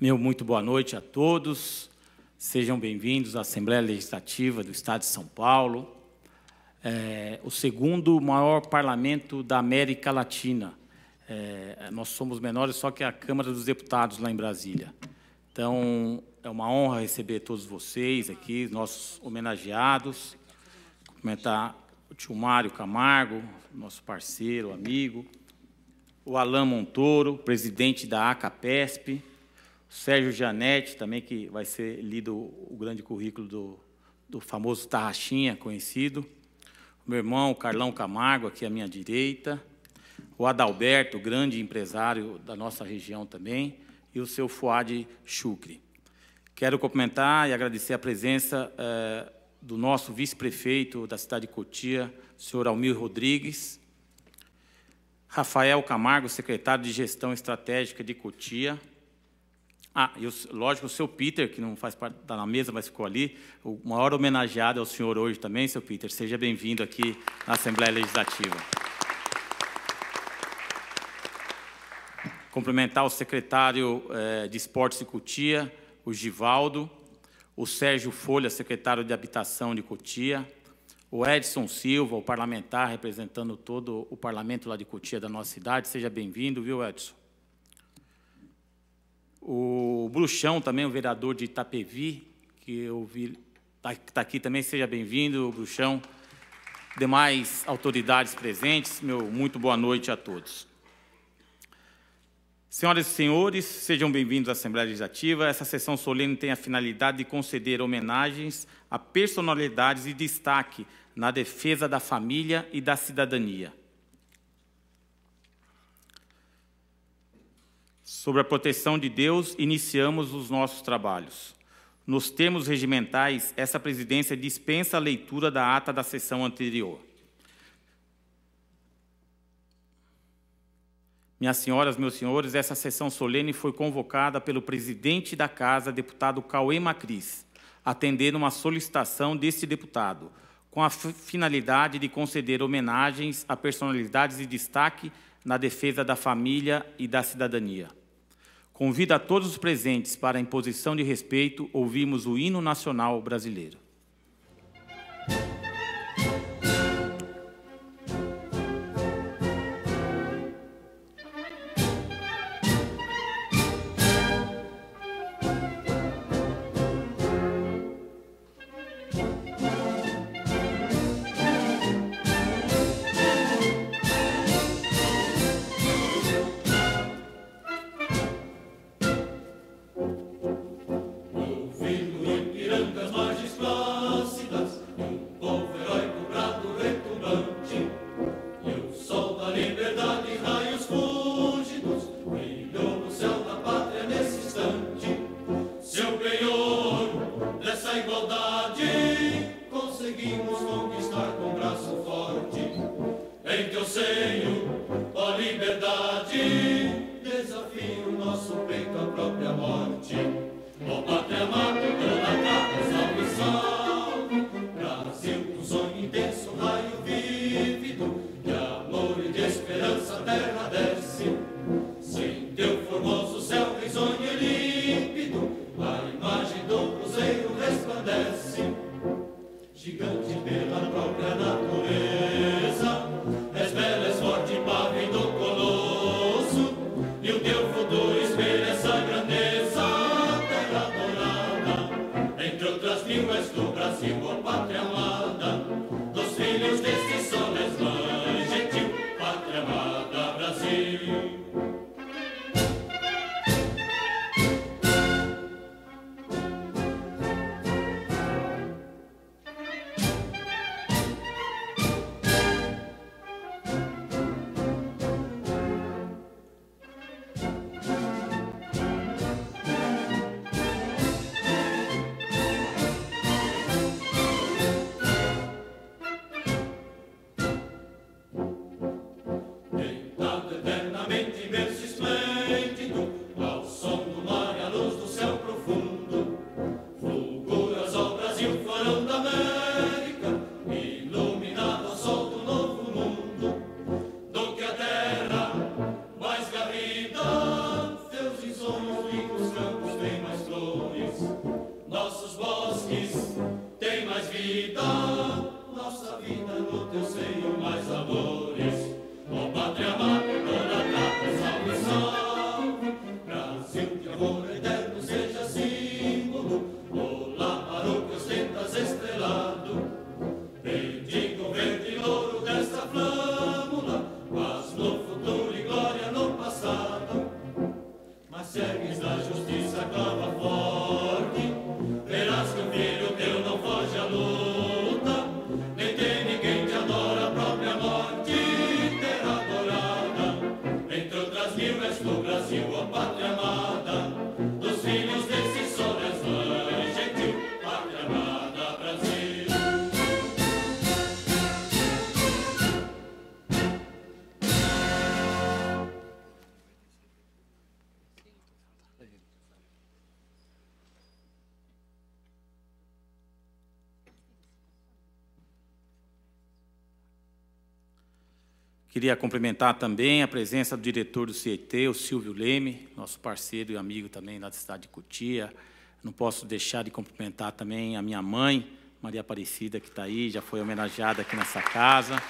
Meu muito boa noite a todos. Sejam bem-vindos à Assembleia Legislativa do Estado de São Paulo, é, o segundo maior parlamento da América Latina. É, nós somos menores só que a Câmara dos Deputados lá em Brasília. Então, é uma honra receber todos vocês aqui, nossos homenageados, comentar o tio Mário Camargo, nosso parceiro, amigo, o Alain Montoro, presidente da ACAPESP, Sérgio Janete, também, que vai ser lido o grande currículo do, do famoso Tarraxinha, conhecido. O meu irmão, o Carlão Camargo, aqui à minha direita. O Adalberto, grande empresário da nossa região também. E o seu Fuad Chucre. Quero cumprimentar e agradecer a presença eh, do nosso vice-prefeito da cidade de Cotia, o senhor Almir Rodrigues, Rafael Camargo, secretário de Gestão Estratégica de Cotia, ah, eu, lógico, o seu Peter, que não faz parte da tá na mesa, mas ficou ali, o maior homenageado é o senhor hoje também, seu Peter. Seja bem-vindo aqui na Assembleia Legislativa. Cumprimentar o secretário eh, de Esportes de Cutia, o Givaldo, o Sérgio Folha, secretário de Habitação de Cutia, o Edson Silva, o parlamentar representando todo o parlamento lá de Cutia da nossa cidade. Seja bem-vindo, viu, Edson? O Bruxão também, o vereador de Itapevi, que eu vi está tá aqui também, seja bem-vindo, Bruxão. Demais autoridades presentes, meu muito boa noite a todos. Senhoras e senhores, sejam bem-vindos à Assembleia Legislativa. Essa sessão solene tem a finalidade de conceder homenagens a personalidades de destaque na defesa da família e da cidadania. sobre a proteção de Deus, iniciamos os nossos trabalhos. Nos termos regimentais, essa presidência dispensa a leitura da ata da sessão anterior. Minhas senhoras, meus senhores, essa sessão solene foi convocada pelo presidente da Casa, deputado Cauê Macris, atendendo uma solicitação deste deputado, com a finalidade de conceder homenagens a personalidades de destaque na defesa da família e da cidadania. Convido a todos os presentes para, em posição de respeito, ouvirmos o hino nacional brasileiro. Queria cumprimentar também a presença do diretor do CET, o Silvio Leme, nosso parceiro e amigo também lá da cidade de Cotia. Não posso deixar de cumprimentar também a minha mãe, Maria Aparecida, que está aí, já foi homenageada aqui nessa casa.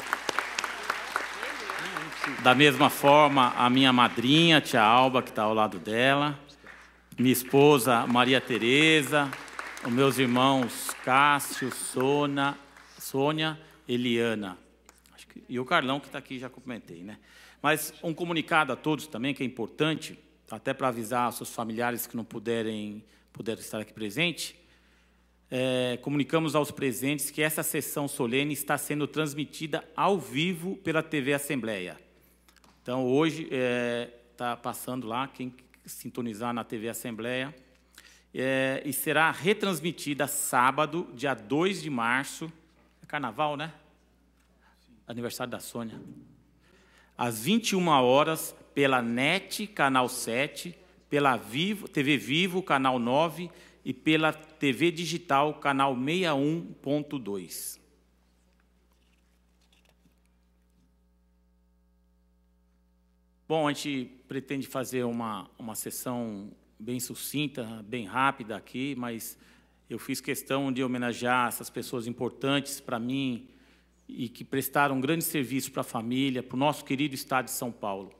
Da mesma forma, a minha madrinha, tia Alba, que está ao lado dela, minha esposa, Maria Tereza, os meus irmãos Cássio, Sona, Sônia, Eliana que, e o Carlão que está aqui já cumprimentei, né? Mas um comunicado a todos também que é importante, até para avisar seus familiares que não puderem puderam estar aqui presente. É, comunicamos aos presentes que essa sessão solene está sendo transmitida ao vivo pela TV Assembleia. Então hoje está é, tá passando lá quem sintonizar na TV Assembleia. É, e será retransmitida sábado, dia 2 de março. É carnaval, né? aniversário da Sônia. Às 21 horas, pela NET, canal 7, pela Vivo, TV Vivo, canal 9 e pela TV Digital, canal 61.2. Bom, a gente pretende fazer uma, uma sessão bem sucinta, bem rápida aqui, mas eu fiz questão de homenagear essas pessoas importantes para mim e que prestaram um grande serviço para a família, para o nosso querido Estado de São Paulo.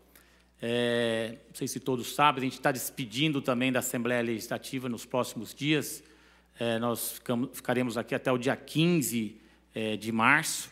É, não sei se todos sabem, a gente está despedindo também da Assembleia Legislativa nos próximos dias. É, nós ficamos, ficaremos aqui até o dia 15 é, de março.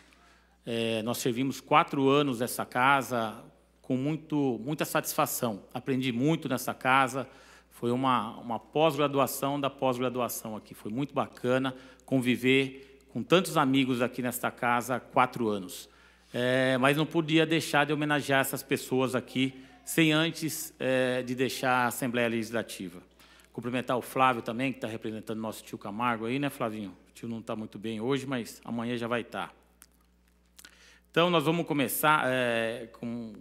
É, nós servimos quatro anos nessa casa com muito, muita satisfação. Aprendi muito nessa casa. Foi uma, uma pós-graduação da pós-graduação aqui. Foi muito bacana conviver com tantos amigos aqui nesta casa há quatro anos. É, mas não podia deixar de homenagear essas pessoas aqui sem antes é, de deixar a Assembleia Legislativa. Cumprimentar o Flávio também, que está representando nosso tio Camargo aí, né, Flavinho? O tio não está muito bem hoje, mas amanhã já vai estar. Tá. Então, nós vamos começar é, com,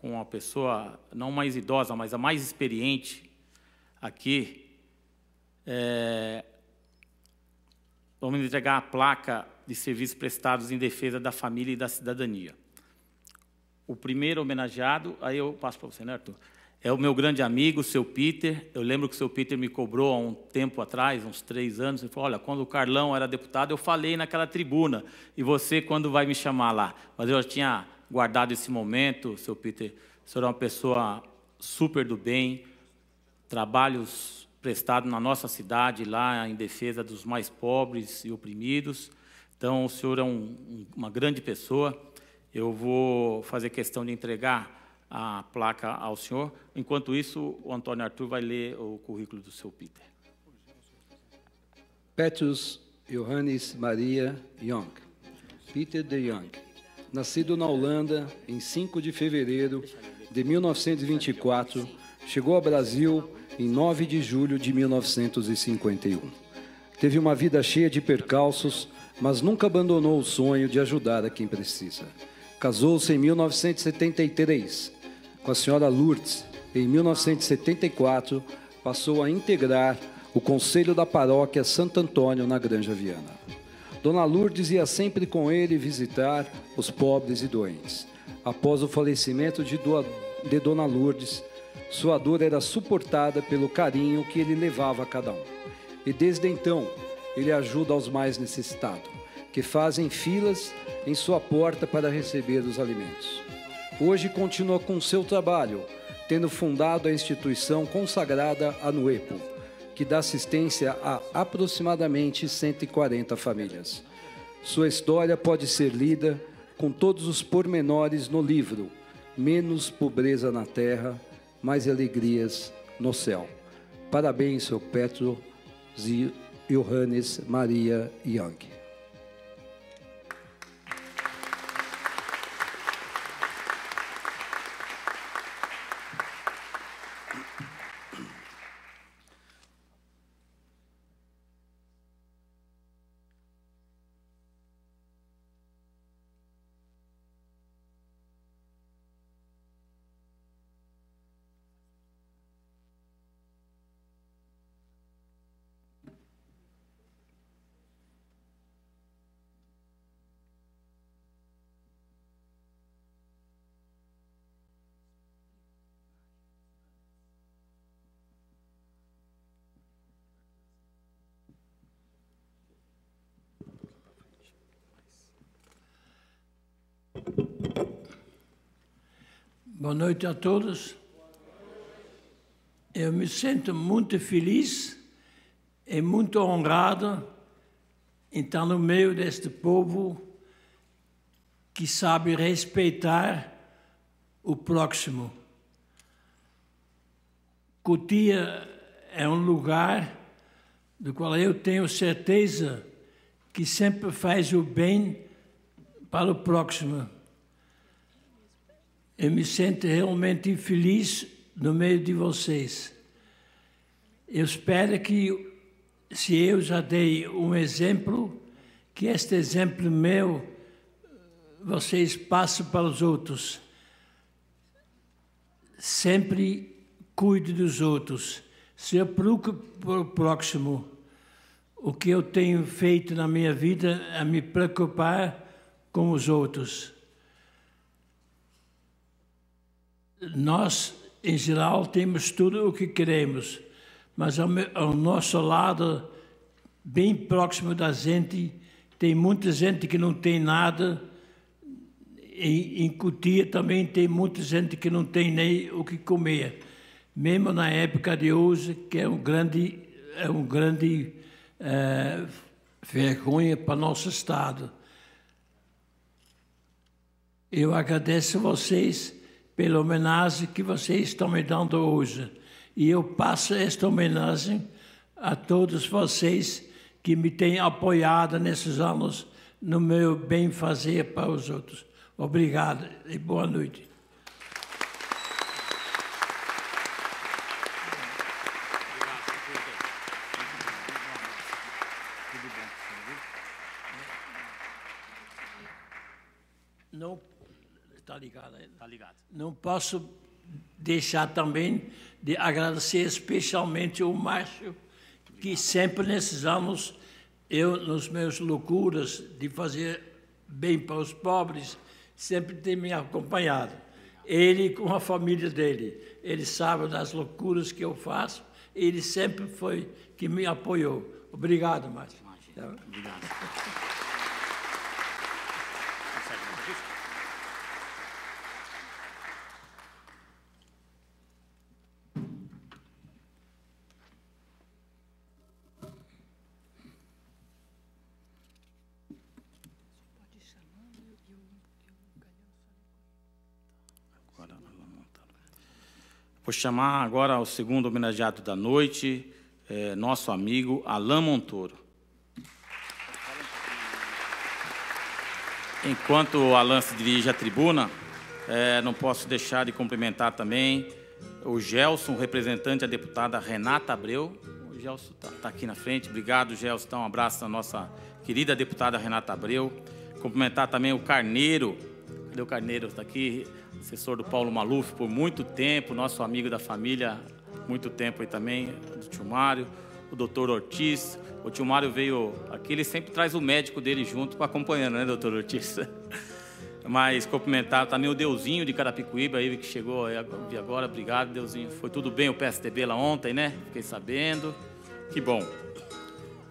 com uma pessoa não mais idosa, mas a mais experiente aqui, é, vamos entregar a placa de serviços prestados em defesa da família e da cidadania. O primeiro homenageado, aí eu passo para você, né, Arthur? É o meu grande amigo, o seu Peter. Eu lembro que o seu Peter me cobrou há um tempo atrás, uns três anos. Ele falou: Olha, quando o Carlão era deputado, eu falei naquela tribuna. E você, quando vai me chamar lá? Mas eu já tinha guardado esse momento, seu Peter. O senhor é uma pessoa super do bem, trabalhos prestado na nossa cidade, lá em defesa dos mais pobres e oprimidos. Então, o senhor é um, uma grande pessoa. Eu vou fazer questão de entregar a placa ao senhor. Enquanto isso, o Antônio Arthur vai ler o currículo do seu Peter. Petrus Johannes Maria Young. Peter de Young. Nascido na Holanda em 5 de fevereiro de 1924, chegou ao Brasil em 9 de julho de 1951. Teve uma vida cheia de percalços, mas nunca abandonou o sonho de ajudar a quem precisa. Casou-se em 1973 com a senhora Lourdes. Em 1974, passou a integrar o Conselho da Paróquia Santo Antônio, na Granja Viana. Dona Lourdes ia sempre com ele visitar os pobres e doentes. Após o falecimento de, do... de Dona Lourdes, sua dor era suportada pelo carinho que ele levava a cada um. E desde então, ele ajuda aos mais necessitados, que fazem filas em sua porta para receber os alimentos. Hoje continua com seu trabalho, tendo fundado a instituição consagrada a Nuepo, que dá assistência a aproximadamente 140 famílias. Sua história pode ser lida com todos os pormenores no livro Menos Pobreza na Terra, mais alegrias no céu. Parabéns, seu Petro Johannes Maria Young. Boa noite a todos. Eu me sinto muito feliz e muito honrado em estar no meio deste povo que sabe respeitar o próximo. Cotia é um lugar do qual eu tenho certeza que sempre faz o bem para o próximo. Eu me sinto realmente feliz no meio de vocês. Eu espero que, se eu já dei um exemplo, que este exemplo meu vocês passem para os outros. Sempre cuide dos outros, se preocupe para o próximo. O que eu tenho feito na minha vida é me preocupar com os outros. nós, em geral, temos tudo o que queremos, mas ao, meu, ao nosso lado, bem próximo da gente, tem muita gente que não tem nada. Em, em Cutia também tem muita gente que não tem nem o que comer. Mesmo na época de hoje, que é um grande, é um grande é, vergonha para nosso Estado. Eu agradeço a vocês pela homenagem que vocês estão me dando hoje. E eu passo esta homenagem a todos vocês que me têm apoiado nesses anos no meu bem fazer para os outros. Obrigado e boa noite. Não está ligado ainda. Né? Está ligado. Não posso deixar também de agradecer especialmente o Márcio, Obrigado. que sempre nesses anos, eu, nos meus loucuras de fazer bem para os pobres, sempre tem me acompanhado. Ele com a família dele. Ele sabe das loucuras que eu faço. Ele sempre foi que me apoiou. Obrigado, Márcio. Obrigado. Vou chamar agora o segundo homenageado da noite, é, nosso amigo Alain Montoro. Enquanto o Alain se dirige à tribuna, é, não posso deixar de cumprimentar também o Gelson, representante da deputada Renata Abreu. O Gelson está tá aqui na frente. Obrigado, Gelson. Então, um abraço à nossa querida deputada Renata Abreu. Cumprimentar também o Carneiro. Cadê o Carneiro? Está aqui assessor do Paulo Maluf por muito tempo, nosso amigo da família, muito tempo aí também, do tio Mário, o doutor Ortiz. O tio Mário veio aqui, ele sempre traz o médico dele junto, acompanhando, né, doutor Ortiz? Mas cumprimentar também tá o Deuzinho de Carapicuíba aí que chegou vi agora. Obrigado, Deuzinho. Foi tudo bem o PSDB lá ontem, né? Fiquei sabendo. Que bom.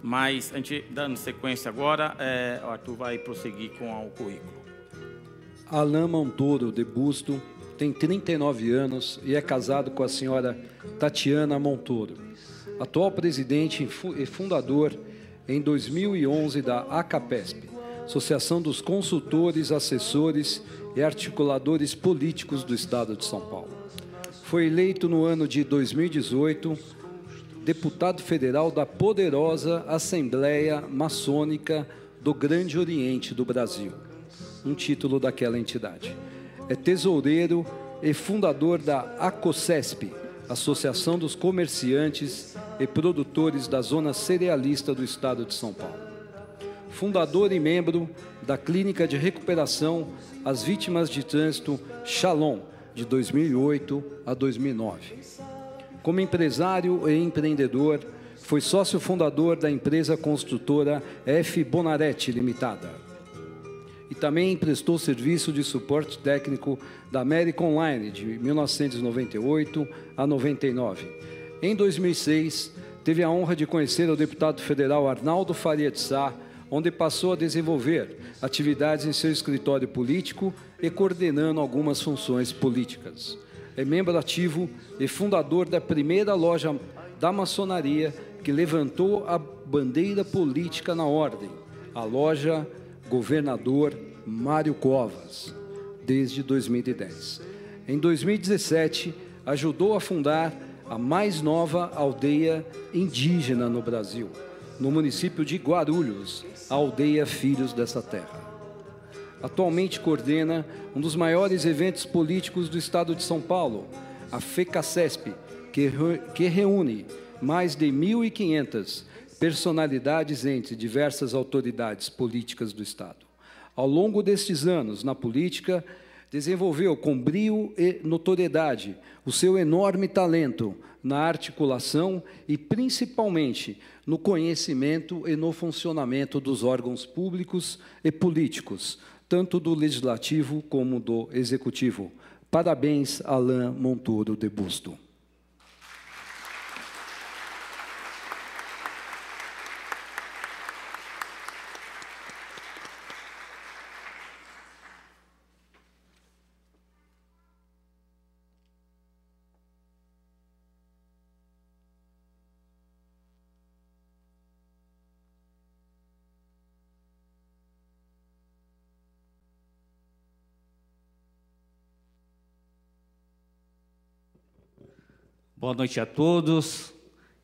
Mas a gente dando sequência agora, é, o Arthur vai prosseguir com o currículo. Alain Montoro de Busto tem 39 anos e é casado com a senhora Tatiana Montoro, atual presidente e fundador em 2011 da ACAPESP, Associação dos Consultores, Assessores e Articuladores Políticos do Estado de São Paulo. Foi eleito no ano de 2018 deputado federal da poderosa Assembleia Maçônica do Grande Oriente do Brasil um título daquela entidade. É tesoureiro e fundador da ACOCESP, Associação dos Comerciantes e Produtores da Zona Cerealista do Estado de São Paulo. Fundador e membro da Clínica de Recuperação às Vítimas de Trânsito Shalom, de 2008 a 2009. Como empresário e empreendedor, foi sócio fundador da empresa construtora F. Bonaretti Limitada e também prestou serviço de suporte técnico da América Online de 1998 a 99. Em 2006, teve a honra de conhecer o deputado federal Arnaldo Faria de Sá, onde passou a desenvolver atividades em seu escritório político e coordenando algumas funções políticas. É membro ativo e fundador da primeira loja da maçonaria que levantou a bandeira política na ordem, a loja governador Mário Covas, desde 2010. Em 2017, ajudou a fundar a mais nova aldeia indígena no Brasil, no município de Guarulhos, a aldeia Filhos dessa Terra. Atualmente coordena um dos maiores eventos políticos do estado de São Paulo, a FECACESP, que, reúne mais de 1.500 personalidades entre diversas autoridades políticas do Estado. Ao longo destes anos, na política, desenvolveu com brio e notoriedade o seu enorme talento na articulação e, principalmente, no conhecimento e no funcionamento dos órgãos públicos e políticos, tanto do legislativo como do executivo. Parabéns, Alain Montoro de Busto. Boa noite a todos.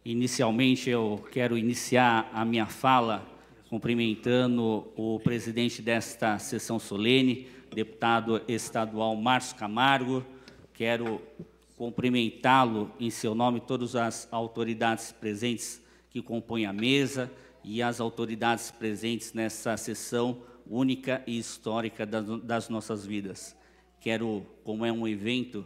Inicialmente, eu quero iniciar a minha fala cumprimentando o presidente desta sessão solene, deputado estadual Márcio Camargo. Quero cumprimentá-lo em seu nome, todas as autoridades presentes que compõem a mesa e as autoridades presentes nessa sessão única e histórica das nossas vidas. Quero, como é um evento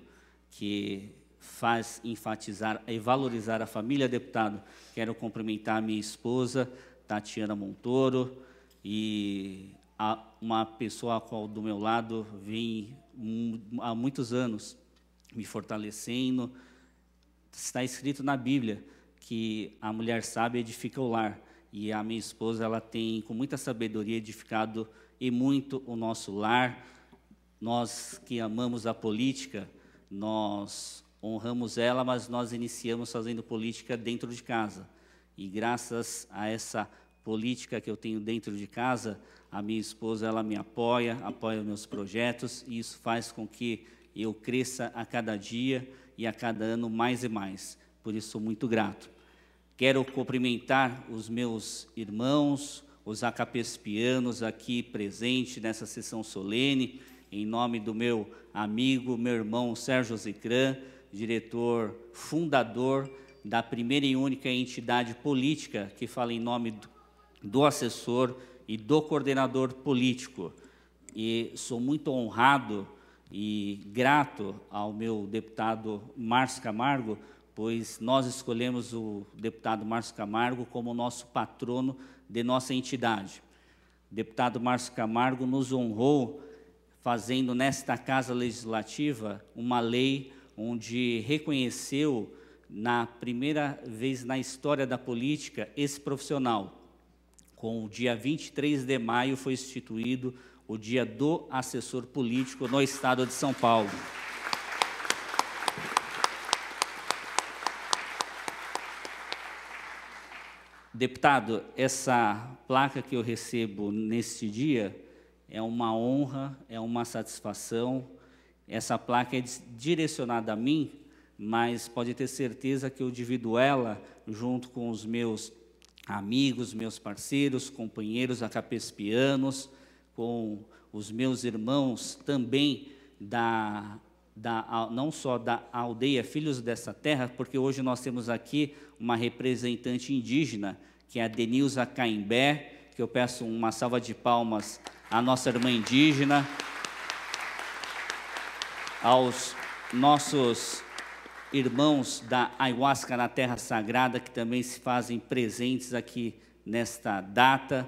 que faz enfatizar e valorizar a família, deputado. Quero cumprimentar a minha esposa, Tatiana Montoro, e a, uma pessoa a qual do meu lado vem há muitos anos me fortalecendo. Está escrito na Bíblia que a mulher sábia edifica o lar, e a minha esposa ela tem com muita sabedoria edificado e muito o nosso lar. Nós que amamos a política, nós honramos ela, mas nós iniciamos fazendo política dentro de casa. E graças a essa política que eu tenho dentro de casa, a minha esposa ela me apoia, apoia meus projetos e isso faz com que eu cresça a cada dia e a cada ano mais e mais. Por isso sou muito grato. Quero cumprimentar os meus irmãos, os acapespianos aqui presentes nessa sessão solene, em nome do meu amigo, meu irmão Sérgio Zicran, diretor fundador da primeira e única entidade política que fala em nome do assessor e do coordenador político. E sou muito honrado e grato ao meu deputado Márcio Camargo, pois nós escolhemos o deputado Márcio Camargo como nosso patrono de nossa entidade. O deputado Márcio Camargo nos honrou fazendo nesta Casa Legislativa uma lei onde reconheceu na primeira vez na história da política esse profissional. Com o dia 23 de maio foi instituído o Dia do Assessor Político no Estado de São Paulo. Deputado, essa placa que eu recebo neste dia é uma honra, é uma satisfação essa placa é direcionada a mim, mas pode ter certeza que eu divido ela junto com os meus amigos, meus parceiros, companheiros acapespianos, com os meus irmãos também da, da não só da aldeia Filhos dessa Terra, porque hoje nós temos aqui uma representante indígena, que é a Denilza Caimbé, que eu peço uma salva de palmas à nossa irmã indígena aos nossos irmãos da Ayahuasca na Terra Sagrada, que também se fazem presentes aqui nesta data.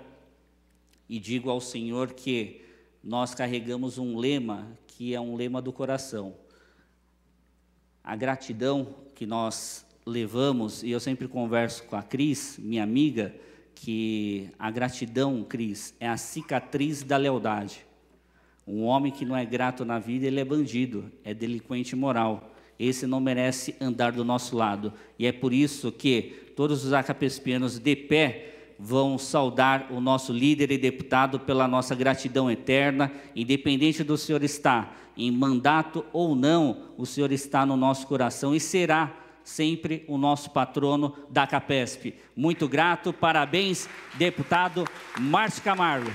E digo ao Senhor que nós carregamos um lema que é um lema do coração. A gratidão que nós levamos, e eu sempre converso com a Cris, minha amiga, que a gratidão, Cris, é a cicatriz da lealdade. Um homem que não é grato na vida, ele é bandido, é delinquente moral. Esse não merece andar do nosso lado. E é por isso que todos os acapespianos de pé vão saudar o nosso líder e deputado pela nossa gratidão eterna, independente do senhor estar em mandato ou não, o senhor está no nosso coração e será sempre o nosso patrono da Capesp. Muito grato, parabéns, deputado Márcio Camargo.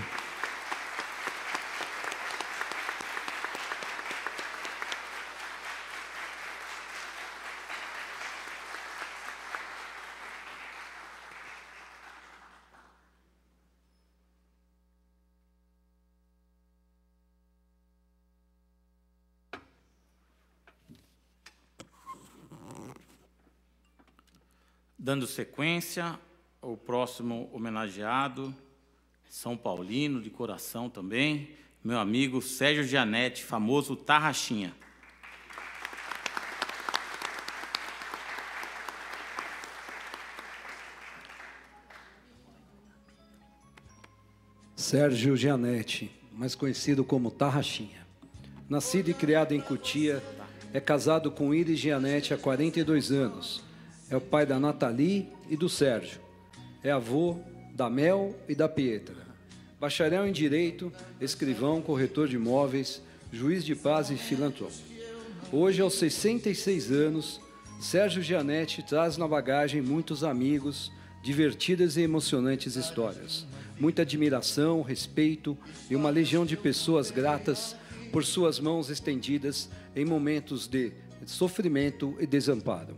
Dando sequência, o próximo homenageado, São Paulino, de coração também, meu amigo Sérgio Gianetti, famoso Tarraxinha. Sérgio Gianetti, mais conhecido como Tarraxinha. Nascido e criado em Cutia, é casado com Iris Gianetti há 42 anos é o pai da Nathalie e do Sérgio. É avô da Mel e da Pietra. Bacharel em Direito, escrivão, corretor de imóveis, juiz de paz e filantropo. Hoje, aos 66 anos, Sérgio Gianetti traz na bagagem muitos amigos, divertidas e emocionantes histórias, muita admiração, respeito e uma legião de pessoas gratas por suas mãos estendidas em momentos de sofrimento e desamparo.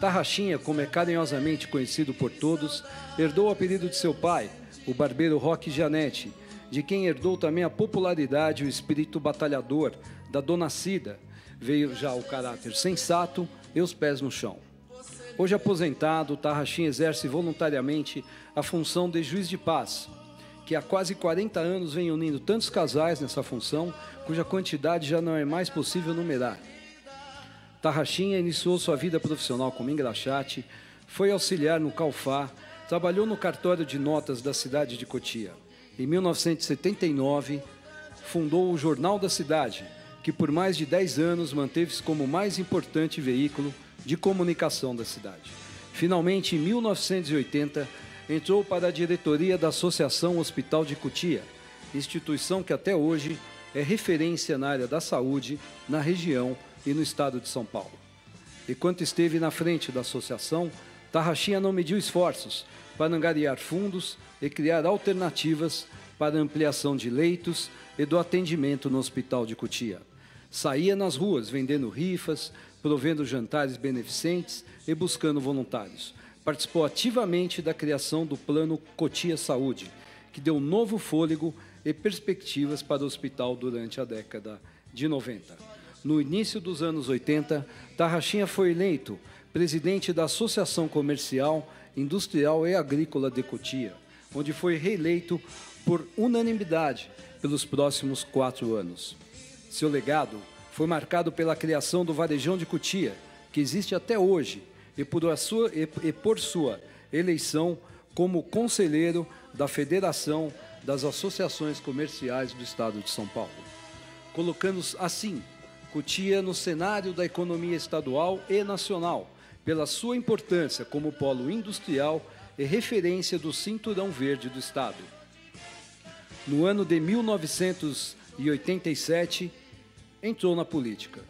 Tarraxinha, como é carinhosamente conhecido por todos, herdou o apelido de seu pai, o barbeiro Roque Janete, de quem herdou também a popularidade e o espírito batalhador da dona Cida. Veio já o caráter sensato e os pés no chão. Hoje aposentado, Tarraxinha exerce voluntariamente a função de juiz de paz, que há quase 40 anos vem unindo tantos casais nessa função, cuja quantidade já não é mais possível numerar. Tarraxinha iniciou sua vida profissional como engraxate, foi auxiliar no Calfá, trabalhou no cartório de notas da cidade de Cotia. Em 1979, fundou o Jornal da Cidade, que por mais de 10 anos manteve-se como o mais importante veículo de comunicação da cidade. Finalmente, em 1980, entrou para a diretoria da Associação Hospital de Cotia, instituição que até hoje é referência na área da saúde na região e no estado de São Paulo. E quanto esteve na frente da associação, Tarraxinha não mediu esforços para angariar fundos e criar alternativas para ampliação de leitos e do atendimento no Hospital de Cutia. Saía nas ruas vendendo rifas, provendo jantares beneficentes e buscando voluntários. Participou ativamente da criação do Plano Cotia Saúde, que deu novo fôlego e perspectivas para o hospital durante a década de 90 no início dos anos 80, Tarraxinha foi eleito presidente da Associação Comercial, Industrial e Agrícola de Cotia, onde foi reeleito por unanimidade pelos próximos quatro anos. Seu legado foi marcado pela criação do Varejão de Cotia, que existe até hoje, e por, sua, e por sua eleição como conselheiro da Federação das Associações Comerciais do Estado de São Paulo. Colocando assim Cotia no cenário da economia estadual e nacional, pela sua importância como polo industrial e referência do Cinturão Verde do Estado. No ano de 1987, entrou na política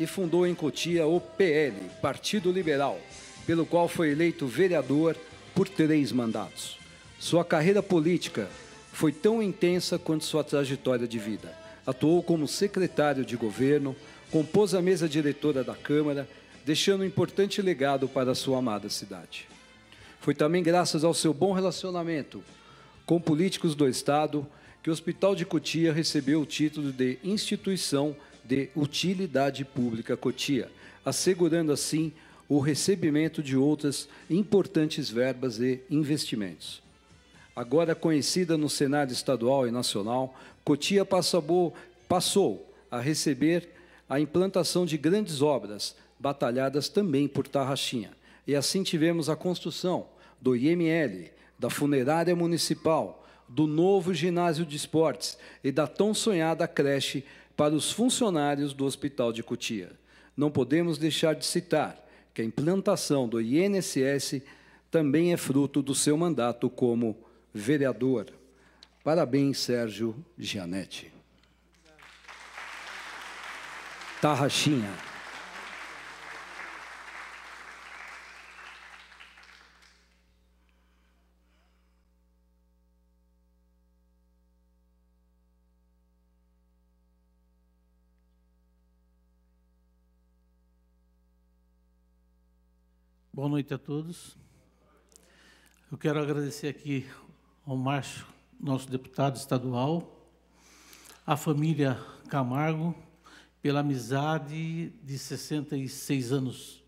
e fundou em Cotia o PL, Partido Liberal, pelo qual foi eleito vereador por três mandatos. Sua carreira política foi tão intensa quanto sua trajetória de vida Atuou como secretário de governo, compôs a mesa diretora da Câmara, deixando um importante legado para a sua amada cidade. Foi também graças ao seu bom relacionamento com políticos do Estado que o Hospital de Cotia recebeu o título de Instituição de Utilidade Pública Cotia, assegurando assim o recebimento de outras importantes verbas e investimentos. Agora conhecida no cenário estadual e nacional Cotia passou, passou a receber a implantação de grandes obras, batalhadas também por Tarraxinha. E assim tivemos a construção do IML, da funerária municipal, do novo ginásio de esportes e da tão sonhada creche para os funcionários do Hospital de Cotia. Não podemos deixar de citar que a implantação do INSS também é fruto do seu mandato como vereador. Parabéns, Sérgio Gianetti. Tarraxinha. Boa noite a todos. Eu quero agradecer aqui ao Márcio nosso deputado estadual, a família Camargo, pela amizade de 66 anos.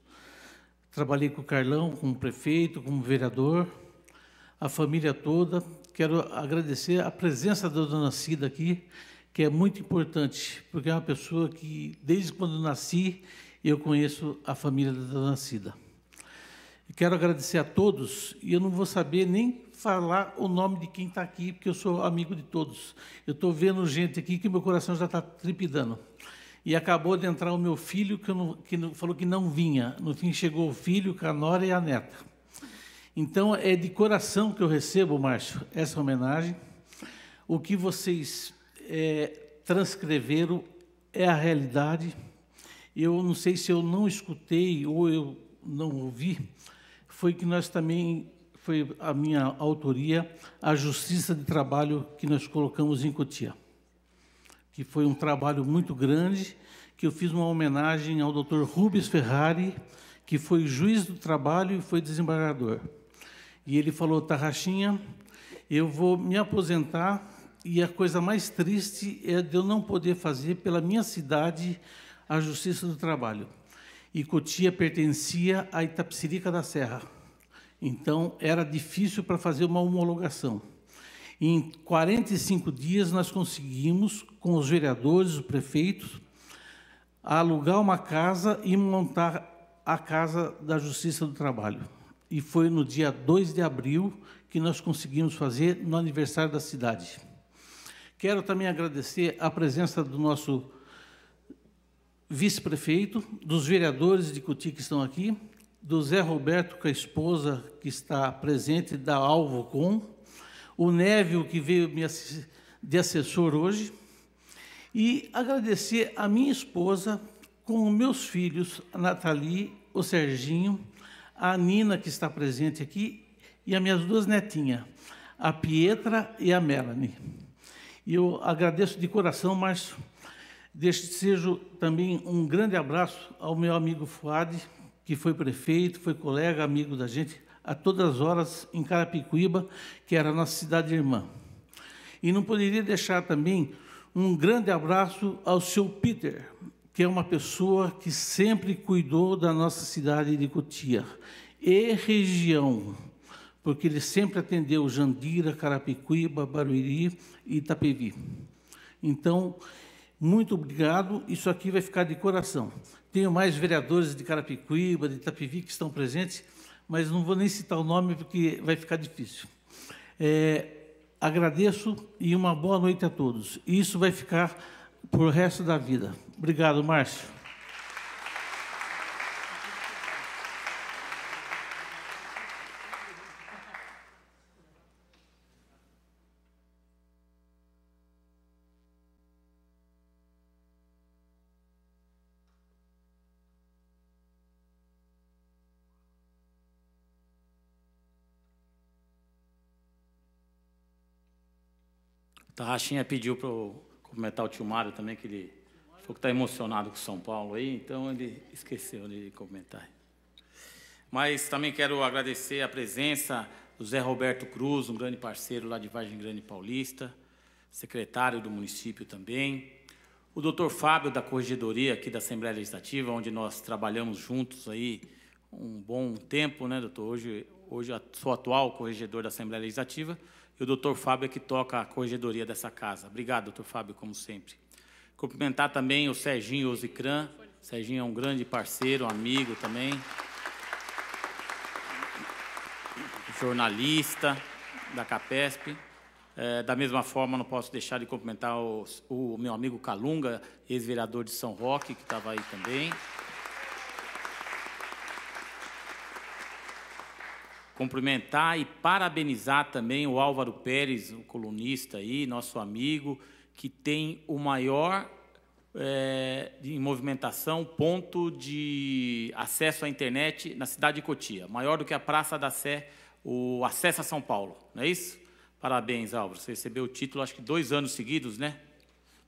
Trabalhei com o Carlão, como prefeito, como vereador, a família toda. Quero agradecer a presença da dona Cida aqui, que é muito importante, porque é uma pessoa que, desde quando nasci, eu conheço a família da dona Cida. Quero agradecer a todos, e eu não vou saber nem falar o nome de quem está aqui, porque eu sou amigo de todos. Eu estou vendo gente aqui que meu coração já está tripidando. E acabou de entrar o meu filho, que, não, que não, falou que não vinha. No fim, chegou o filho, a nora e a neta. Então, é de coração que eu recebo, Márcio, essa homenagem. O que vocês é, transcreveram é a realidade. Eu não sei se eu não escutei ou eu não ouvi, foi que nós também foi a minha autoria, a Justiça de Trabalho que nós colocamos em Cotia, que foi um trabalho muito grande, que eu fiz uma homenagem ao Dr. Rubens Ferrari, que foi juiz do trabalho e foi desembargador. E ele falou, Tarraxinha, eu vou me aposentar e a coisa mais triste é de eu não poder fazer pela minha cidade a Justiça do Trabalho. E Cotia pertencia a Itapsirica da Serra. Então, era difícil para fazer uma homologação. Em 45 dias, nós conseguimos, com os vereadores, o prefeito, alugar uma casa e montar a Casa da Justiça do Trabalho. E foi no dia 2 de abril que nós conseguimos fazer no aniversário da cidade. Quero também agradecer a presença do nosso vice-prefeito, dos vereadores de Cuti que estão aqui, do Zé Roberto com a esposa, que está presente, da Alvo Com, o Névio, que veio de assessor hoje, e agradecer a minha esposa com meus filhos, a Nathalie, o Serginho, a Nina, que está presente aqui, e as minhas duas netinhas, a Pietra e a Melanie. E eu agradeço de coração, Márcio, Desejo também um grande abraço ao meu amigo Fuad, que foi prefeito, foi colega, amigo da gente, a todas as horas em Carapicuíba, que era a nossa cidade irmã. E não poderia deixar também um grande abraço ao seu Peter, que é uma pessoa que sempre cuidou da nossa cidade de Cotia e região, porque ele sempre atendeu Jandira, Carapicuíba, Barueri e Itapevi. Então, muito obrigado, isso aqui vai ficar de coração. Tenho mais vereadores de Carapicuíba, de Itapivi, que estão presentes, mas não vou nem citar o nome porque vai ficar difícil. É, agradeço e uma boa noite a todos. Isso vai ficar para o resto da vida. Obrigado, Márcio. Tarraxinha então, pediu para eu cumprimentar o tio Mário também, que ele falou que está emocionado com São Paulo aí, então ele esqueceu de comentar. Mas também quero agradecer a presença do Zé Roberto Cruz, um grande parceiro lá de Vargem Grande Paulista, secretário do município também. O doutor Fábio, da Corregedoria aqui da Assembleia Legislativa, onde nós trabalhamos juntos aí um bom tempo, né, doutor? Hoje, hoje sou atual corregedor da Assembleia Legislativa, e o doutor Fábio é que toca a corregedoria dessa casa. Obrigado, doutor Fábio, como sempre. Cumprimentar também o Serginho Osicran. Serginho é um grande parceiro, um amigo também. Jornalista da CAPESP. É, da mesma forma, não posso deixar de cumprimentar o, o meu amigo Calunga, ex-vereador de São Roque, que estava aí também. cumprimentar e parabenizar também o Álvaro Pérez, o colunista aí, nosso amigo, que tem o maior é, eh, em movimentação ponto de acesso à internet na cidade de Cotia, maior do que a Praça da Sé, o acesso a São Paulo, não é isso? Parabéns, Álvaro, você recebeu o título acho que dois anos seguidos, né?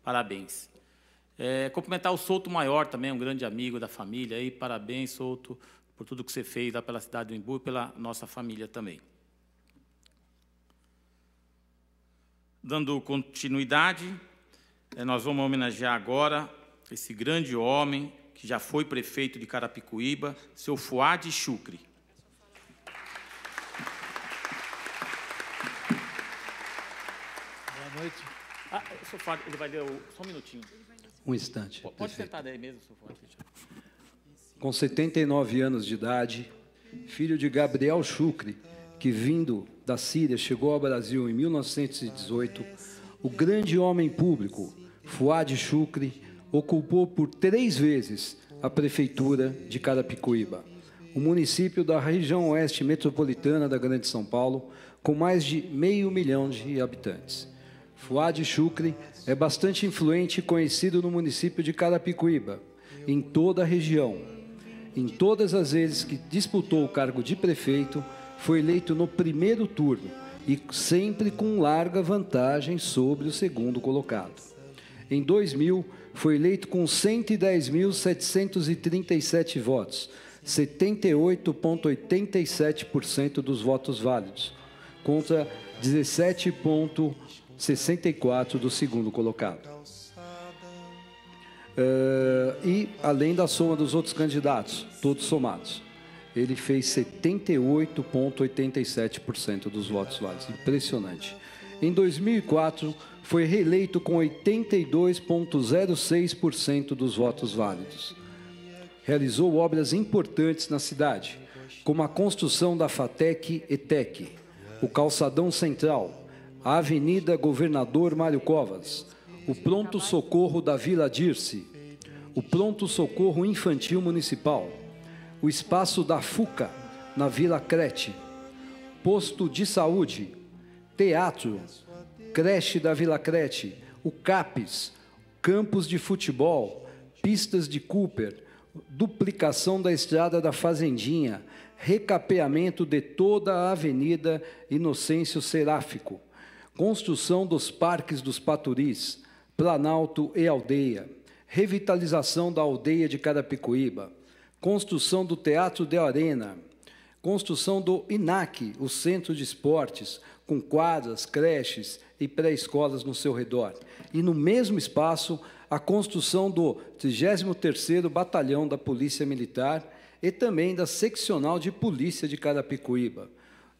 Parabéns. É, cumprimentar o Souto Maior também, um grande amigo da família aí, parabéns, Souto por tudo que você fez lá pela cidade do Imbu e pela nossa família também. Dando continuidade, eh, nós vamos homenagear agora esse grande homem que já foi prefeito de Carapicuíba, seu Fuad Chucre. Boa noite. Ah, seu Fuad, ele vai ler o... só um minutinho. Um instante. Pode perfeito. sentar daí mesmo, seu Fuad com 79 anos de idade, filho de Gabriel Chucre, que vindo da Síria chegou ao Brasil em 1918, o grande homem público Fuad Chucre ocupou por três vezes a prefeitura de Carapicuíba, o município da região oeste metropolitana da Grande São Paulo, com mais de meio milhão de habitantes. Fuad Chucre é bastante influente e conhecido no município de Carapicuíba, em toda a região, em todas as vezes que disputou o cargo de prefeito, foi eleito no primeiro turno e sempre com larga vantagem sobre o segundo colocado. Em 2000, foi eleito com 110.737 votos, 78,87% dos votos válidos, contra 17,64% do segundo colocado. Uh, e além da soma dos outros candidatos, todos somados, ele fez 78,87% dos votos válidos. Impressionante. Em 2004, foi reeleito com 82,06% dos votos válidos. Realizou obras importantes na cidade, como a construção da FATEC ETEC, o Calçadão Central, a Avenida Governador Mário Covas, o pronto-socorro da Vila Dirce, o pronto-socorro infantil municipal, o espaço da FUCA, na Vila Crete, posto de saúde, teatro, creche da Vila Crete, o CAPES, campos de futebol, pistas de Cooper, duplicação da estrada da Fazendinha, recapeamento de toda a Avenida Inocêncio Seráfico, construção dos parques dos Paturis, Planalto e Aldeia, revitalização da aldeia de Carapicuíba, construção do Teatro de Arena, construção do INAC, o Centro de Esportes, com quadras, creches e pré-escolas no seu redor. E, no mesmo espaço, a construção do 33º Batalhão da Polícia Militar e também da Seccional de Polícia de Carapicuíba.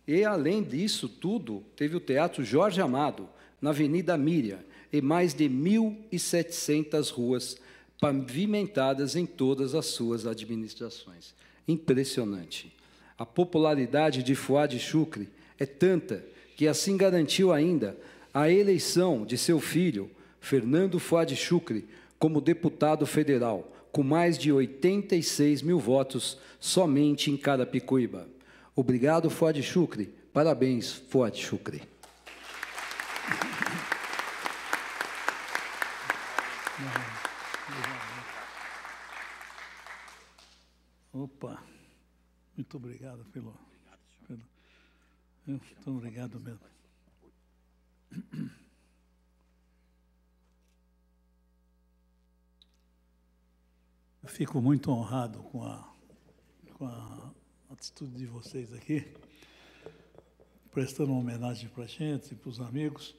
E, além disso tudo, teve o Teatro Jorge Amado, na Avenida Miriam, e mais de 1.700 ruas pavimentadas em todas as suas administrações. Impressionante. A popularidade de Fuad Chucre é tanta que assim garantiu ainda a eleição de seu filho, Fernando Fuad Chucre, como deputado federal, com mais de 86 mil votos somente em Carapicuíba. Obrigado, Fuad Chucre. Parabéns, Fuad Chukri. Opa, muito obrigado pelo. pelo muito obrigado mesmo. Eu fico muito honrado com a, com a atitude de vocês aqui, prestando uma homenagem para a gente, e para os amigos.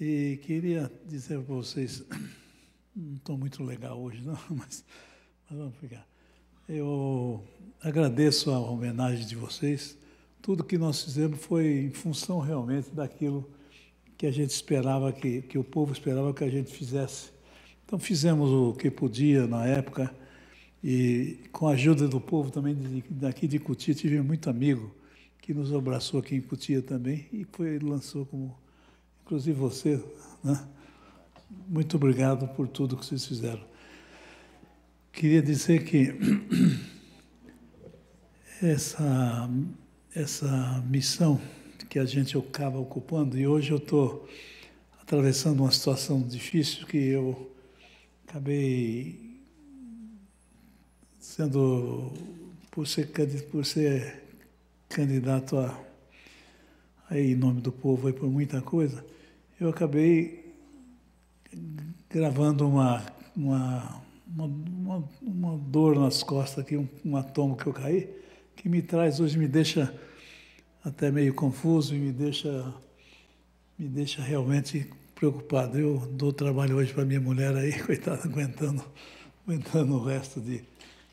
E queria dizer para vocês, não estou muito legal hoje, não, mas, mas vamos ficar. Eu agradeço a homenagem de vocês. Tudo que nós fizemos foi em função realmente daquilo que a gente esperava, que, que o povo esperava que a gente fizesse. Então fizemos o que podia na época e com a ajuda do povo também daqui de Cutia, tive muito amigo que nos abraçou aqui em Cutia também e foi lançou como, inclusive você, né? Muito obrigado por tudo que vocês fizeram. Queria dizer que essa, essa missão que a gente acaba ocupando, e hoje eu estou atravessando uma situação difícil que eu acabei sendo, por ser, por ser candidato a, aí, em nome do povo e por muita coisa, eu acabei gravando uma, uma uma, uma, uma dor nas costas aqui, um, um atomo que eu caí, que me traz hoje, me deixa até meio confuso e me deixa, me deixa realmente preocupado. Eu dou trabalho hoje para minha mulher aí, coitada, aguentando, aguentando o resto de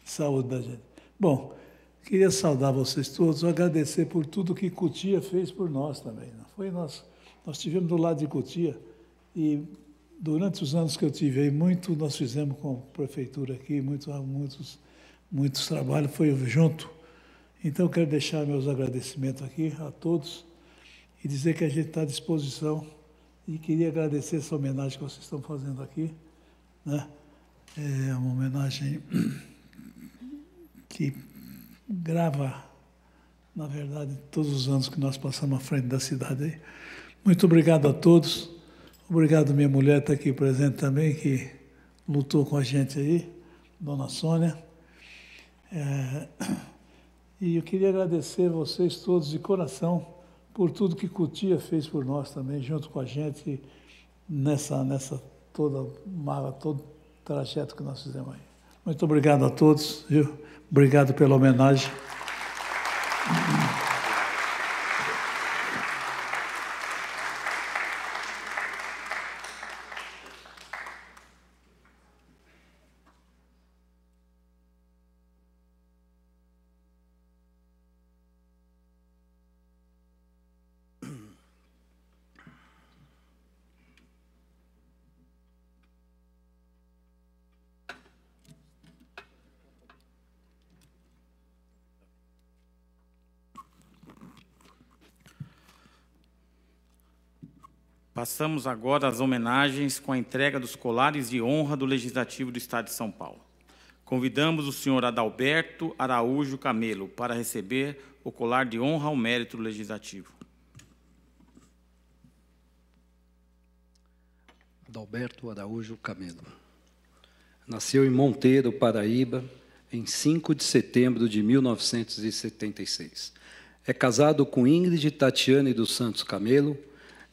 saúde da gente. Bom, queria saudar vocês todos, agradecer por tudo que Cutia fez por nós também. Não? Foi nós, nós tivemos do lado de Cutia e Durante os anos que eu tive aí, muito nós fizemos com a prefeitura aqui, muito, muitos, muitos trabalhos, foi junto. Então, quero deixar meus agradecimentos aqui a todos e dizer que a gente está à disposição e queria agradecer essa homenagem que vocês estão fazendo aqui. Né? É uma homenagem que grava, na verdade, todos os anos que nós passamos à frente da cidade. Aí. Muito obrigado a todos. Obrigado, minha mulher está aqui presente também, que lutou com a gente aí, Dona Sônia. É... E eu queria agradecer vocês todos de coração por tudo que Cutia fez por nós também, junto com a gente, nessa, nessa toda mala, todo trajeto que nós fizemos aí. Muito obrigado a todos, viu? Obrigado pela homenagem. Passamos agora às homenagens com a entrega dos colares de honra do Legislativo do Estado de São Paulo. Convidamos o senhor Adalberto Araújo Camelo para receber o colar de honra ao mérito legislativo. Adalberto Araújo Camelo. Nasceu em Monteiro, Paraíba, em 5 de setembro de 1976. É casado com Ingrid Tatiane dos Santos Camelo,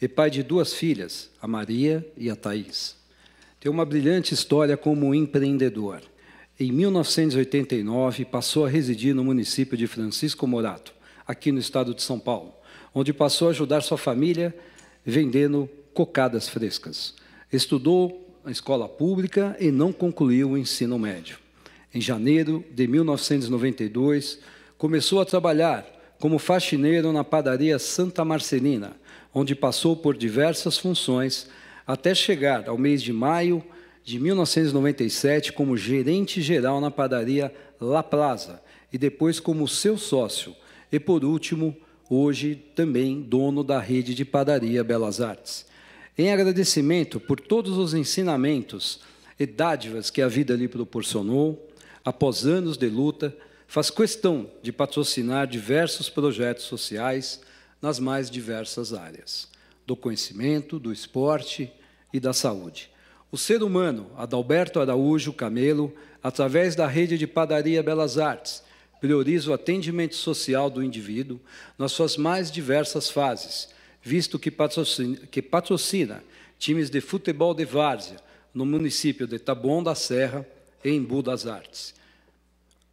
e pai de duas filhas, a Maria e a Thais. Tem uma brilhante história como empreendedor. Em 1989, passou a residir no município de Francisco Morato, aqui no estado de São Paulo, onde passou a ajudar sua família vendendo cocadas frescas. Estudou a escola pública e não concluiu o ensino médio. Em janeiro de 1992, começou a trabalhar como faxineiro na padaria Santa Marcelina, onde passou por diversas funções até chegar ao mês de maio de 1997 como gerente geral na padaria La Plaza e depois como seu sócio e por último, hoje também dono da rede de padaria Belas Artes. Em agradecimento por todos os ensinamentos e dádivas que a vida lhe proporcionou, após anos de luta, faz questão de patrocinar diversos projetos sociais nas mais diversas áreas, do conhecimento, do esporte e da saúde. O ser humano, Adalberto Araújo Camelo, através da rede de padaria Belas Artes, prioriza o atendimento social do indivíduo nas suas mais diversas fases, visto que patrocina, que patrocina times de futebol de várzea no município de Taboão da Serra, em Budas Artes.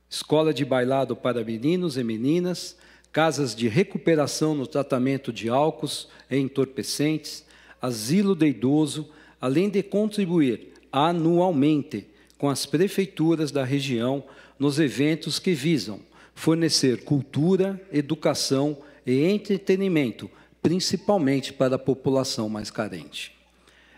Escola de bailado para meninos e meninas, casas de recuperação no tratamento de álcools e entorpecentes, asilo de idoso, além de contribuir anualmente com as prefeituras da região nos eventos que visam fornecer cultura, educação e entretenimento, principalmente para a população mais carente.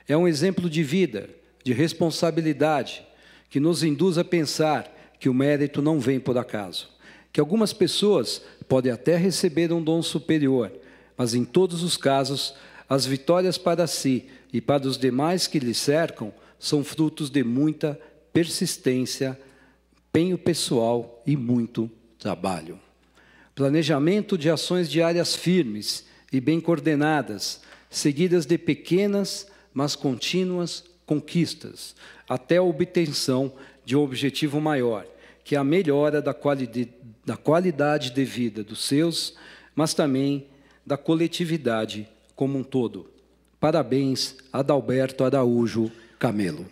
É um exemplo de vida, de responsabilidade, que nos induz a pensar que o mérito não vem por acaso, que algumas pessoas pode até receber um dom superior, mas em todos os casos, as vitórias para si e para os demais que lhe cercam são frutos de muita persistência, empenho pessoal e muito trabalho. Planejamento de ações diárias firmes e bem coordenadas, seguidas de pequenas, mas contínuas conquistas, até a obtenção de um objetivo maior, que é a melhora da qualidade da qualidade de vida dos seus, mas também da coletividade como um todo. Parabéns, Adalberto Araújo Camelo.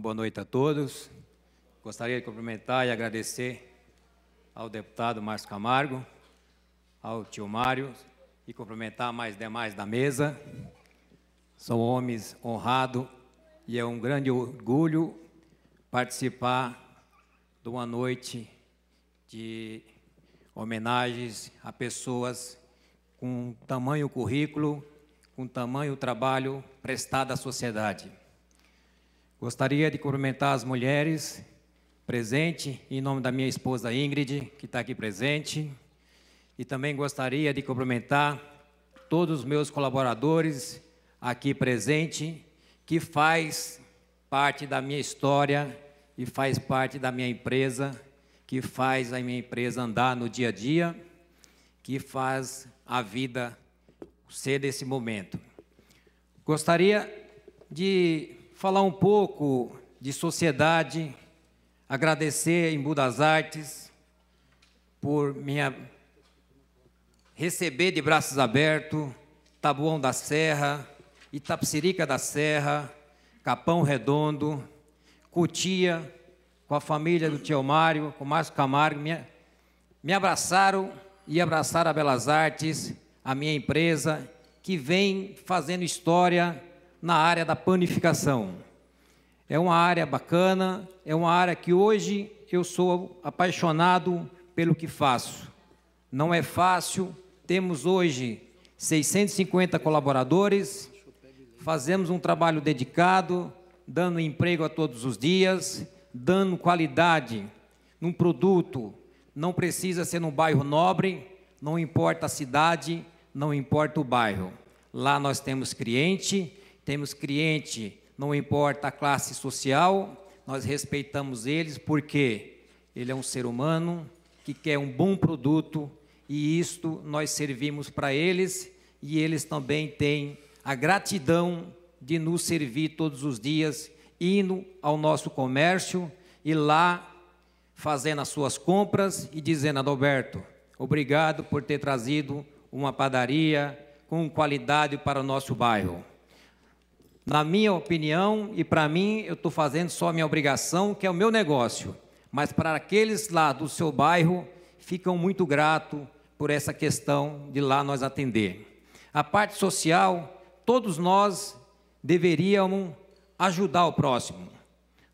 boa noite a todos. Gostaria de cumprimentar e agradecer ao deputado Márcio Camargo, ao tio Mário e cumprimentar mais demais da mesa. São homens honrados e é um grande orgulho participar de uma noite de homenagens a pessoas com tamanho currículo, com tamanho trabalho prestado à sociedade. Gostaria de cumprimentar as mulheres presentes, em nome da minha esposa Ingrid, que está aqui presente. E também gostaria de cumprimentar todos os meus colaboradores aqui presentes, que faz parte da minha história e faz parte da minha empresa, que faz a minha empresa andar no dia a dia, que faz a vida ser desse momento. Gostaria de falar um pouco de sociedade, agradecer em Budas Artes por minha receber de braços abertos Tabuão da Serra, Itapsirica da Serra, Capão Redondo, Cutia, com a família do tio Mário, com o Márcio Camargo, me abraçaram e abraçaram a Belas Artes, a minha empresa, que vem fazendo história na área da panificação. É uma área bacana, é uma área que hoje eu sou apaixonado pelo que faço. Não é fácil, temos hoje 650 colaboradores, fazemos um trabalho dedicado, dando emprego a todos os dias, dando qualidade num produto. Não precisa ser num bairro nobre, não importa a cidade, não importa o bairro. Lá nós temos cliente, temos cliente, não importa a classe social, nós respeitamos eles porque ele é um ser humano que quer um bom produto e isto nós servimos para eles e eles também têm a gratidão de nos servir todos os dias, indo ao nosso comércio e lá fazendo as suas compras e dizendo, Adalberto, obrigado por ter trazido uma padaria com qualidade para o nosso bairro na minha opinião e para mim, eu estou fazendo só a minha obrigação, que é o meu negócio. Mas para aqueles lá do seu bairro, ficam muito grato por essa questão de lá nós atender. A parte social, todos nós deveríamos ajudar o próximo.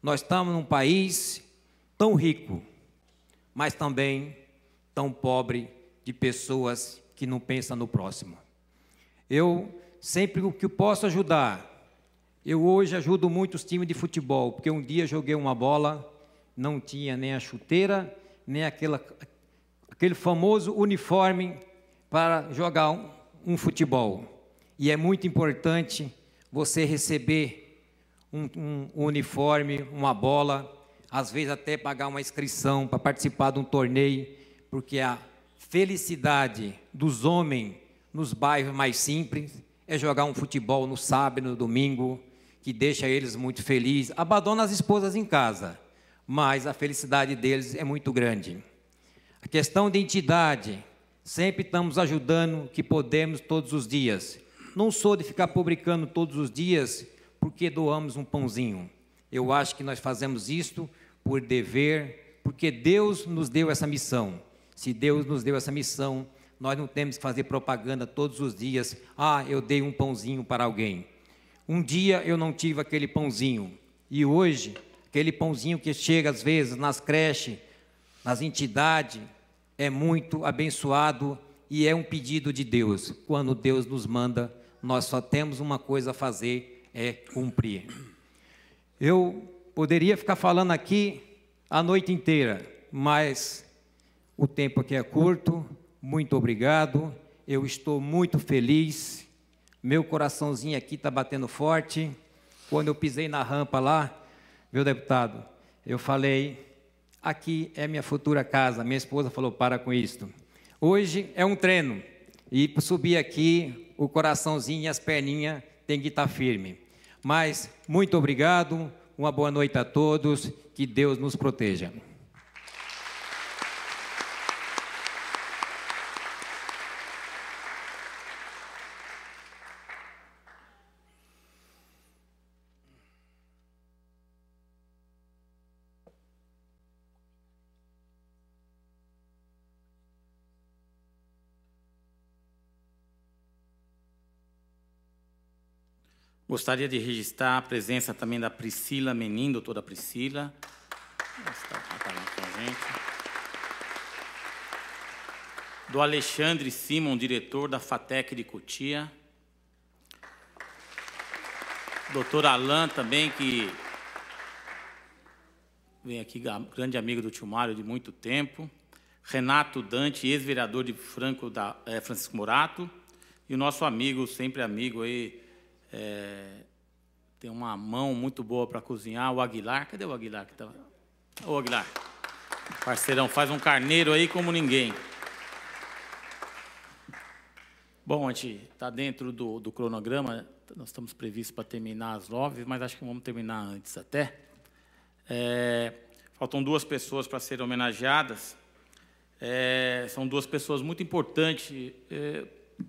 Nós estamos num país tão rico, mas também tão pobre de pessoas que não pensam no próximo. Eu sempre o que posso ajudar eu hoje ajudo muitos times de futebol, porque um dia joguei uma bola, não tinha nem a chuteira, nem aquela, aquele famoso uniforme para jogar um, um futebol. E é muito importante você receber um, um uniforme, uma bola, às vezes até pagar uma inscrição para participar de um torneio, porque a felicidade dos homens nos bairros mais simples é jogar um futebol no sábado, no domingo, que deixa eles muito felizes, abandona as esposas em casa, mas a felicidade deles é muito grande. A questão de entidade, sempre estamos ajudando o que podemos todos os dias. Não sou de ficar publicando todos os dias porque doamos um pãozinho. Eu acho que nós fazemos isto por dever, porque Deus nos deu essa missão. Se Deus nos deu essa missão, nós não temos que fazer propaganda todos os dias. Ah, eu dei um pãozinho para alguém um dia eu não tive aquele pãozinho, e hoje, aquele pãozinho que chega às vezes nas creches, nas entidades, é muito abençoado e é um pedido de Deus. Quando Deus nos manda, nós só temos uma coisa a fazer, é cumprir. Eu poderia ficar falando aqui a noite inteira, mas o tempo aqui é curto. Muito obrigado. Eu estou muito feliz meu coraçãozinho aqui está batendo forte. Quando eu pisei na rampa lá, meu deputado, eu falei: aqui é minha futura casa. Minha esposa falou: para com isto. Hoje é um treino e subir aqui, o coraçãozinho e as perninhas têm que estar tá firme. Mas muito obrigado, uma boa noite a todos, que Deus nos proteja. Gostaria de registrar a presença também da Priscila Menin, doutora Priscila. Está tá com a gente. Do Alexandre Simon, diretor da FATEC de Cotia. Doutor Alain também, que vem aqui, grande amigo do tio Mário de muito tempo. Renato Dante, ex-vereador de Franco da, eh, Francisco Morato. E o nosso amigo, sempre amigo aí, é, tem uma mão muito boa para cozinhar. O Aguilar, cadê o Aguilar que tá? O Aguilar, parceirão, faz um carneiro aí como ninguém. Bom, a gente está dentro do, do, cronograma, nós estamos previstos para terminar às nove, mas acho que vamos terminar antes até. É, faltam duas pessoas para serem homenageadas. É, são duas pessoas muito importantes. É,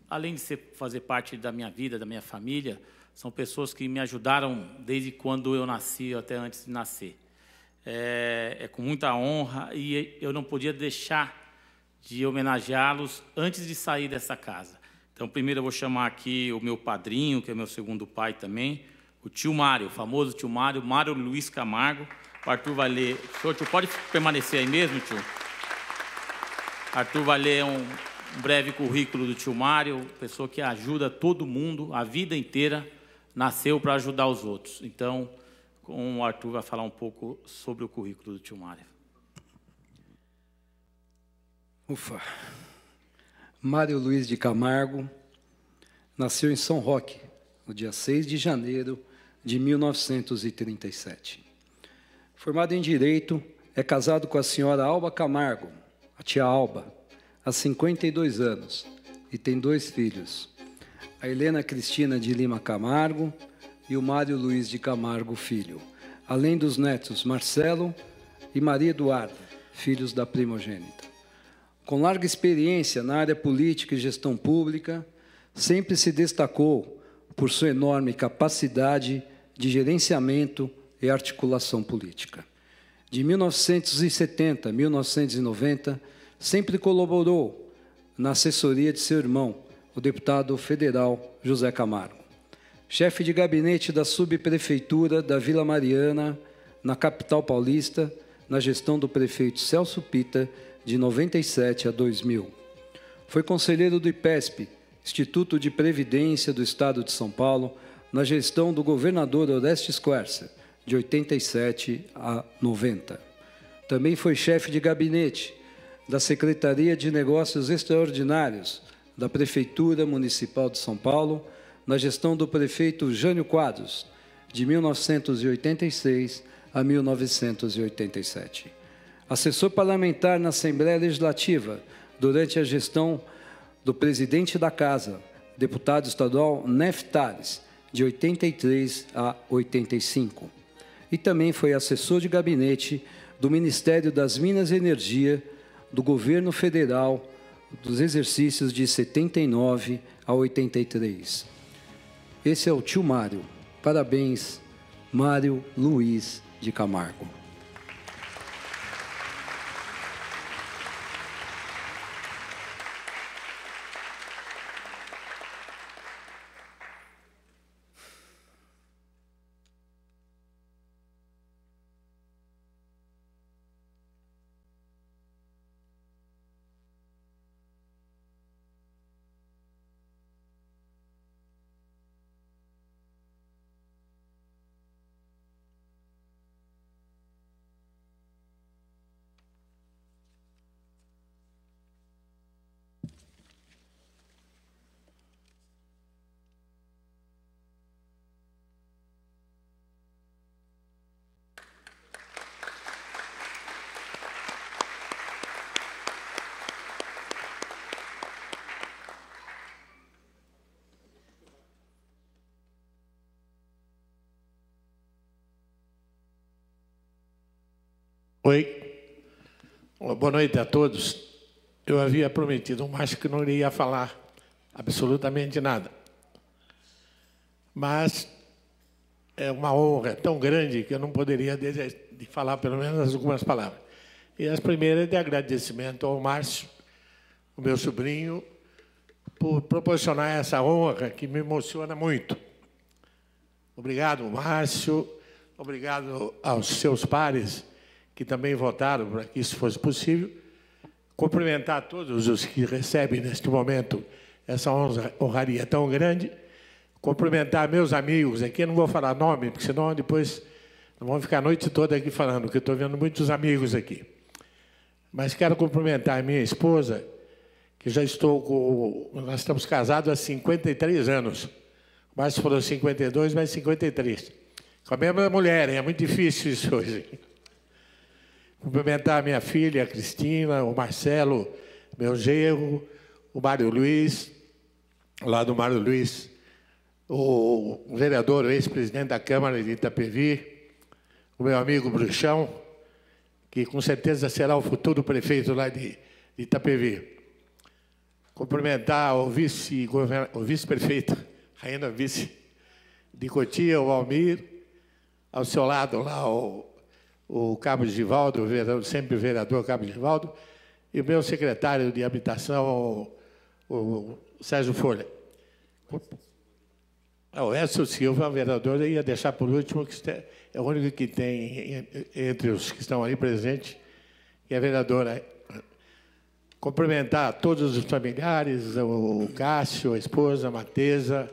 além de ser, fazer parte da minha vida, da minha família, são pessoas que me ajudaram desde quando eu nasci até antes de nascer. É, é com muita honra e eu não podia deixar de homenageá-los antes de sair dessa casa. Então, primeiro eu vou chamar aqui o meu padrinho, que é meu segundo pai também, o tio Mário, o famoso tio Mário, Mário Luiz Camargo. O Arthur Valer. Senhor, tio, pode permanecer aí mesmo, tio? Arthur Valer é um um breve currículo do tio Mário, pessoa que ajuda todo mundo, a vida inteira nasceu para ajudar os outros. Então, o Arthur vai falar um pouco sobre o currículo do tio Mário. Ufa. Mário Luiz de Camargo nasceu em São Roque, no dia 6 de janeiro de 1937. Formado em Direito, é casado com a senhora Alba Camargo, a tia Alba, há 52 anos e tem dois filhos, a Helena Cristina de Lima Camargo e o Mário Luiz de Camargo Filho, além dos netos Marcelo e Maria Eduarda, filhos da primogênita. Com larga experiência na área política e gestão pública, sempre se destacou por sua enorme capacidade de gerenciamento e articulação política. De 1970 a 1990, sempre colaborou na assessoria de seu irmão, o deputado federal José Camargo. Chefe de gabinete da subprefeitura da Vila Mariana, na capital paulista, na gestão do prefeito Celso Pita, de 97 a 2000. Foi conselheiro do IPESP, Instituto de Previdência do Estado de São Paulo, na gestão do governador Orestes Quercia, de 87 a 90. Também foi chefe de gabinete da Secretaria de Negócios Extraordinários da Prefeitura Municipal de São Paulo, na gestão do prefeito Jânio Quadros, de 1986 a 1987. Assessor parlamentar na Assembleia Legislativa durante a gestão do presidente da Casa, deputado estadual Neftares, de 83 a 85. E também foi assessor de gabinete do Ministério das Minas e Energia do governo federal dos exercícios de 79 a 83. Esse é o tio Mário. Parabéns, Mário Luiz de Camargo. Oi. Boa noite a todos. Eu havia prometido, Márcio que não iria falar absolutamente nada. Mas é uma honra tão grande que eu não poderia de falar pelo menos algumas palavras. E as primeiras é de agradecimento ao Márcio, o meu sobrinho, por proporcionar essa honra que me emociona muito. Obrigado, Márcio. Obrigado aos seus pares que também votaram para que isso fosse possível. Cumprimentar todos os que recebem neste momento essa honraria tão grande. Cumprimentar meus amigos aqui, não vou falar nome, porque senão depois não vão ficar a noite toda aqui falando, porque eu estou vendo muitos amigos aqui. Mas quero cumprimentar a minha esposa, que já estou com. Nós estamos casados há 53 anos. O Márcio falou 52, mas 53. Com a mesma mulher, é muito difícil isso hoje. Cumprimentar a minha filha, a Cristina, o Marcelo, meu genro, o Mário Luiz, lá do Mário Luiz, o vereador, ex-presidente da Câmara de Itapevi, o meu amigo Bruxão, que com certeza será o futuro prefeito lá de, Itapevi. Cumprimentar o vice-prefeito, vice prefeito ainda vice de Cotia, o Almir, ao seu lado lá o o Cabo Givaldo, sempre o vereador Cabo Givaldo, e o meu secretário de habitação, o, o Sérgio Folha. O Edson Silva, o vereador, ia deixar por último, que é o único que tem, entre os que estão aí presentes, e é a vereadora. Cumprimentar todos os familiares, o Cássio, a esposa, a Mateza,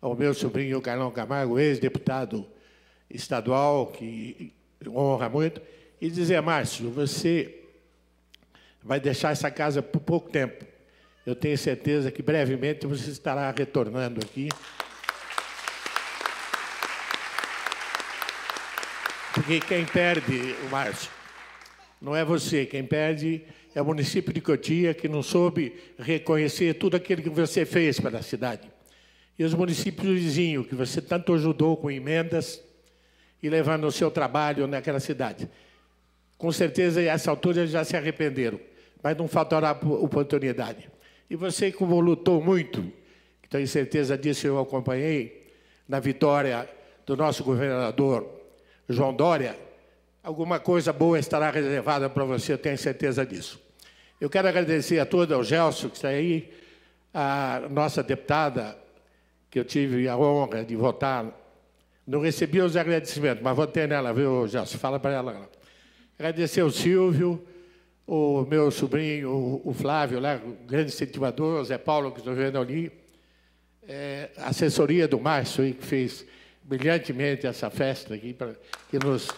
ao meu sobrinho Carlão Camargo, ex-deputado estadual, que honra muito, e dizer, Márcio, você vai deixar essa casa por pouco tempo. Eu tenho certeza que brevemente você estará retornando aqui. Porque quem perde, o Márcio, não é você, quem perde é o município de Cotia, que não soube reconhecer tudo aquilo que você fez para a cidade. E os municípios vizinhos, que você tanto ajudou com emendas, e levando o seu trabalho naquela cidade. Com certeza, a essa altura, eles já se arrependeram, mas não faltará oportunidade. E você, como lutou muito, tenho certeza disso, eu acompanhei na vitória do nosso governador João Dória, alguma coisa boa estará reservada para você, eu tenho certeza disso. Eu quero agradecer a todos, ao Gelson, que está aí, a nossa deputada, que eu tive a honra de votar não recebi os agradecimentos, mas vou ter nela, viu, Gelson? Fala para ela. Agradecer o Silvio, o meu sobrinho, o Flávio, lá, né? o grande incentivador, o Zé Paulo, que estou vendo ali, é, assessoria do Márcio, que fez brilhantemente essa festa aqui, pra, que nos...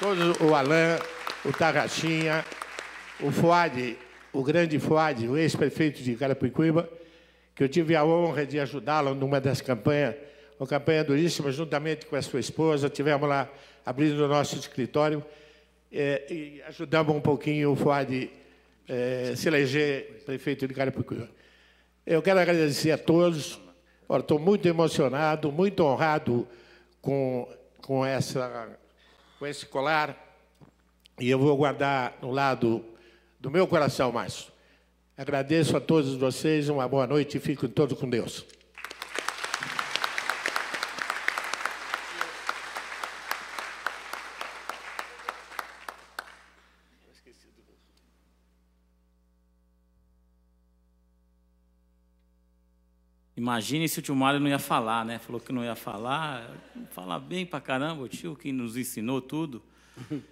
Todos, o Alain, o Tarraxinha, o Fuad, o grande Fuad, o ex-prefeito de Carapicuíba, que eu tive a honra de ajudá-lo numa das campanhas uma campanha duríssima, juntamente com a sua esposa, tivemos lá abrindo o nosso escritório é, e ajudamos um pouquinho o Fuad é, se eleger prefeito de Carapicuíba. Eu quero agradecer a todos. Estou muito emocionado, muito honrado com, com, essa, com esse colar e eu vou guardar no lado do meu coração, Márcio. Agradeço a todos vocês, uma boa noite e fico todos com Deus. Imagine se o tio Mário não ia falar, né? Falou que não ia falar. Fala bem pra caramba, o tio que nos ensinou tudo.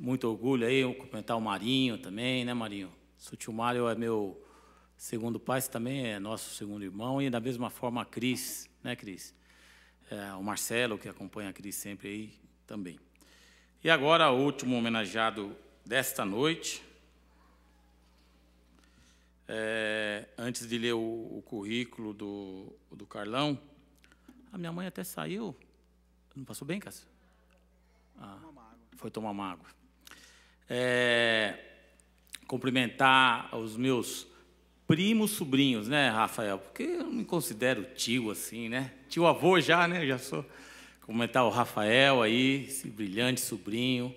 Muito orgulho aí, cumprimentar o Marinho também, né, Marinho? O tio Mário é meu segundo pai, você também é nosso segundo irmão, e da mesma forma a Cris, né, Cris? É, o Marcelo, que acompanha a Cris sempre aí também. E agora, o último homenageado desta noite, é, antes de ler o, o currículo do, do Carlão, a minha mãe até saiu. Não passou bem, Cássio? Ah, foi tomar uma água. É, cumprimentar os meus primos sobrinhos, né, Rafael? Porque eu não me considero tio assim, né? Tio avô já, né? já sou. Cumprimentar o Rafael aí, esse brilhante sobrinho.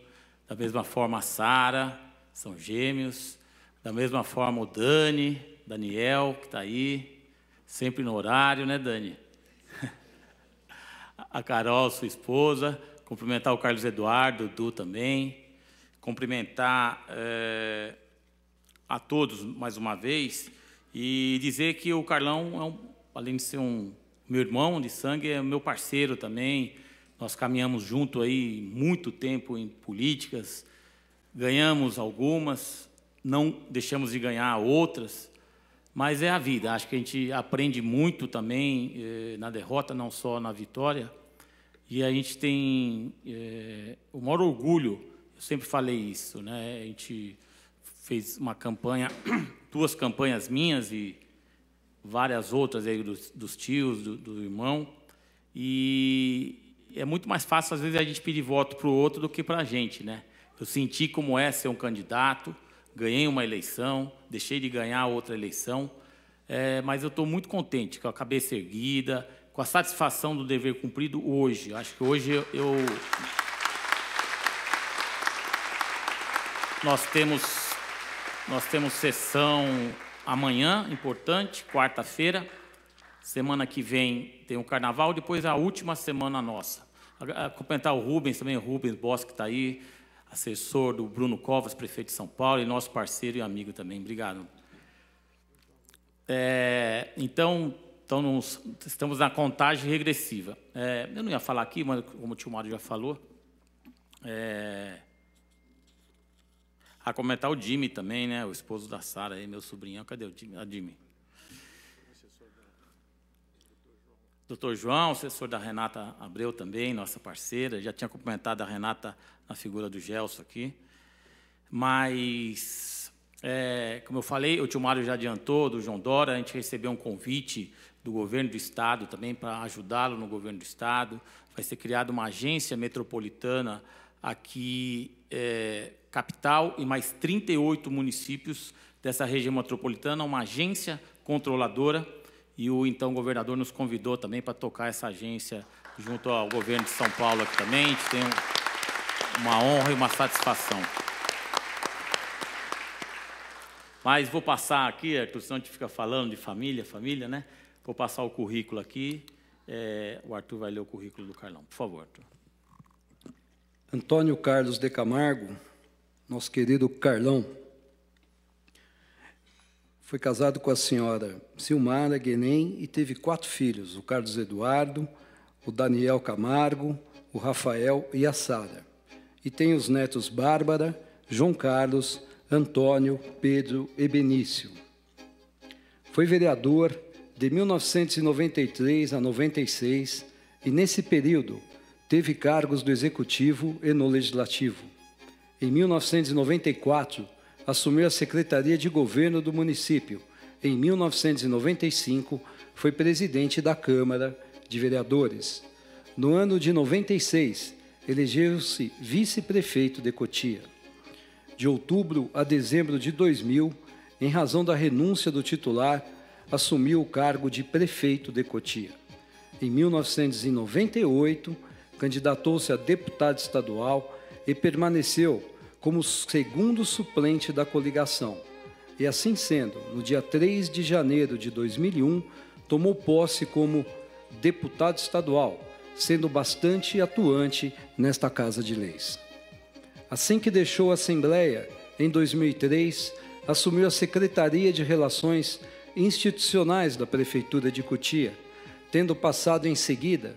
Da mesma forma, a Sara, são gêmeos. Da mesma forma, o Dani, Daniel, que está aí, sempre no horário, né, Dani? A Carol, sua esposa, cumprimentar o Carlos Eduardo, o Du também, cumprimentar é, a todos mais uma vez e dizer que o Carlão, é um, além de ser um meu irmão de sangue, é meu parceiro também. Nós caminhamos junto aí muito tempo em políticas, ganhamos algumas, não deixamos de ganhar outras, mas é a vida. Acho que a gente aprende muito também eh, na derrota, não só na vitória. E a gente tem eh, o maior orgulho, eu sempre falei isso, né? A gente fez uma campanha, duas campanhas minhas e várias outras aí dos, dos tios, do, do irmão. E é muito mais fácil, às vezes, a gente pedir voto para o outro do que para a gente, né? Eu senti como é ser um candidato, ganhei uma eleição, deixei de ganhar outra eleição, é, mas eu estou muito contente com a cabeça erguida, com a satisfação do dever cumprido hoje. Acho que hoje eu. Nós temos, nós temos sessão amanhã, importante, quarta-feira. Semana que vem tem o carnaval, depois a última semana nossa. A, a, comentar o Rubens também, o Rubens Bosque está aí, assessor do Bruno Covas, prefeito de São Paulo, e nosso parceiro e amigo também. Obrigado. É, então, então nos, estamos na contagem regressiva. É, eu não ia falar aqui, mas como o tio Mário já falou, é, a comentar o Jimmy também, né? O esposo da Sara, meu sobrinho. Cadê o Jimmy? A ah, Jimmy. doutor João, assessor da Renata Abreu também, nossa parceira. Já tinha cumprimentado a Renata na figura do Gelson aqui. Mas, é, como eu falei, o tio Mário já adiantou, do João Dora, a gente recebeu um convite do governo do Estado também para ajudá-lo no governo do Estado. Vai ser criada uma agência metropolitana aqui, é, capital, e mais 38 municípios dessa região metropolitana, uma agência controladora e o então governador nos convidou também para tocar essa agência junto ao governo de São Paulo aqui também. A gente tem uma honra e uma satisfação. Mas vou passar aqui, Arthur, senão a gente fica falando de família, família, né? Vou passar o currículo aqui. É, o Arthur vai ler o currículo do Carlão. Por favor, Arthur. Antônio Carlos de Camargo, nosso querido Carlão, foi casado com a senhora Silmara Guenem e teve quatro filhos: o Carlos Eduardo, o Daniel Camargo, o Rafael e a Sara. E tem os netos Bárbara, João Carlos, Antônio, Pedro e Benício. Foi vereador de 1993 a 96 e, nesse período, teve cargos do Executivo e no Legislativo. Em 1994, assumiu a Secretaria de Governo do município. Em 1995, foi presidente da Câmara de Vereadores. No ano de 96, elegeu-se vice-prefeito de Cotia. De outubro a dezembro de 2000, em razão da renúncia do titular, assumiu o cargo de prefeito de Cotia. Em 1998, candidatou-se a deputado estadual e permaneceu como segundo suplente da coligação. E assim sendo, no dia 3 de janeiro de 2001, tomou posse como deputado estadual, sendo bastante atuante nesta Casa de Leis. Assim que deixou a Assembleia, em 2003, assumiu a Secretaria de Relações Institucionais da Prefeitura de Cotia, tendo passado em seguida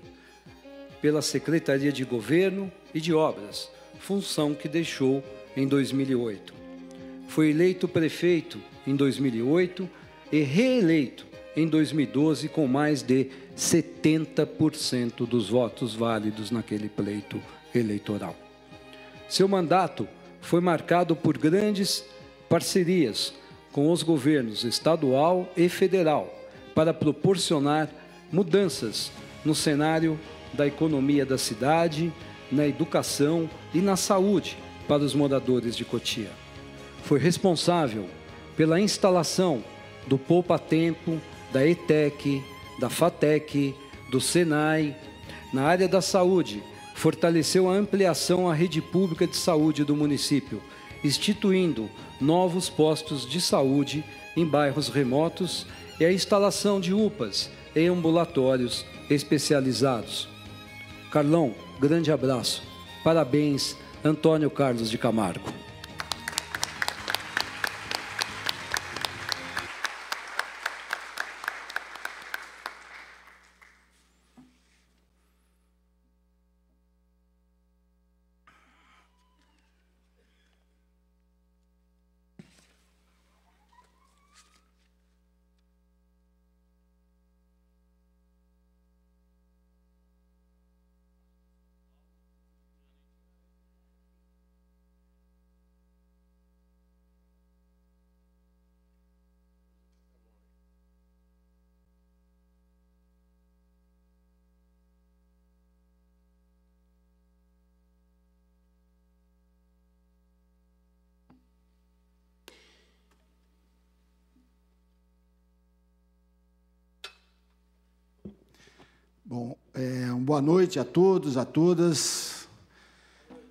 pela Secretaria de Governo e de Obras, função que deixou em 2008. Foi eleito prefeito em 2008 e reeleito em 2012 com mais de 70% dos votos válidos naquele pleito eleitoral. Seu mandato foi marcado por grandes parcerias com os governos estadual e federal para proporcionar mudanças no cenário da economia da cidade, na educação e na saúde para os moradores de Cotia. Foi responsável pela instalação do Poupa Tempo, da ETEC, da FATEC, do SENAI. Na área da saúde, fortaleceu a ampliação à rede pública de saúde do município, instituindo novos postos de saúde em bairros remotos e a instalação de UPAs em ambulatórios especializados. Carlão, Grande abraço. Parabéns, Antônio Carlos de Camargo. boa noite a todos, a todas.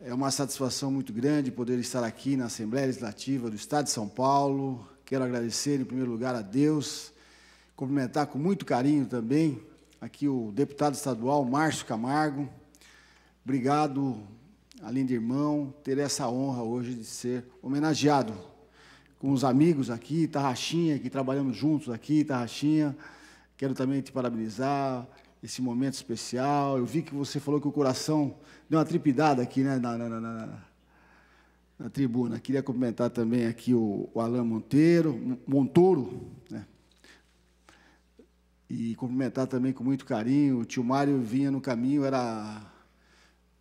É uma satisfação muito grande poder estar aqui na Assembleia Legislativa do Estado de São Paulo. Quero agradecer, em primeiro lugar, a Deus, cumprimentar com muito carinho também aqui o deputado estadual Márcio Camargo. Obrigado, além de irmão, ter essa honra hoje de ser homenageado com os amigos aqui, Tarraxinha, que trabalhamos juntos aqui, Tarraxinha. Quero também te parabenizar, esse momento especial. Eu vi que você falou que o coração deu uma tripidada aqui, né, na, na, na, na tribuna. Queria cumprimentar também aqui o, o Alain Monteiro, Montoro, né? E cumprimentar também com muito carinho. O tio Mário vinha no caminho, era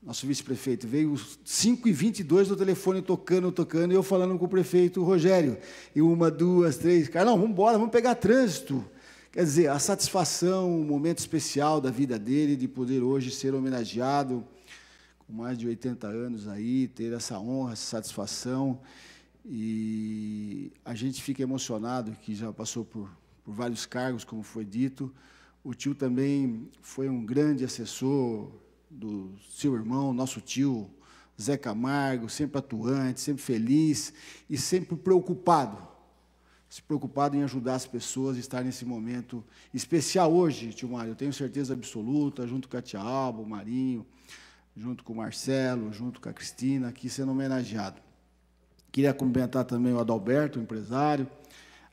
nosso vice-prefeito. Veio 5h22 do telefone tocando, tocando, e eu falando com o prefeito Rogério. E uma, duas, três, cara, não, vamos embora, vamos pegar trânsito. Quer dizer, a satisfação, o momento especial da vida dele, de poder hoje ser homenageado, com mais de 80 anos aí, ter essa honra, essa satisfação. E a gente fica emocionado que já passou por, por vários cargos, como foi dito. O tio também foi um grande assessor do seu irmão, nosso tio Zé Camargo, sempre atuante, sempre feliz e sempre preocupado se preocupado em ajudar as pessoas a estar nesse momento especial hoje, Mário. Eu tenho certeza absoluta, junto com a Tia Alba, o Marinho, junto com o Marcelo, junto com a Cristina, aqui sendo homenageado. Queria cumprimentar também o Adalberto, o empresário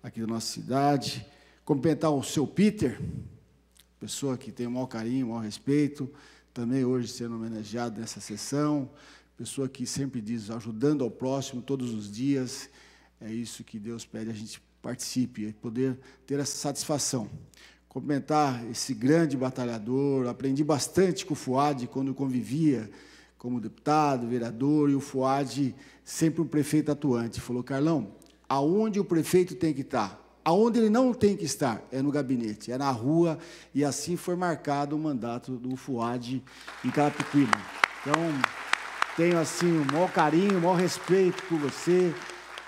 aqui da nossa cidade. Cumprimentar o seu Peter, pessoa que tem o maior carinho, o maior respeito, também hoje sendo homenageado nessa sessão. Pessoa que sempre diz ajudando ao próximo todos os dias. É isso que Deus pede a gente participe, poder ter essa satisfação. Cumprimentar esse grande batalhador, aprendi bastante com o Fuad quando convivia como deputado, vereador, e o Fuad sempre um prefeito atuante. Falou, Carlão, aonde o prefeito tem que estar? Aonde ele não tem que estar é no gabinete, é na rua, e assim foi marcado o mandato do Fuad em Carapicuíba. Então, tenho assim o maior carinho, o maior respeito por você,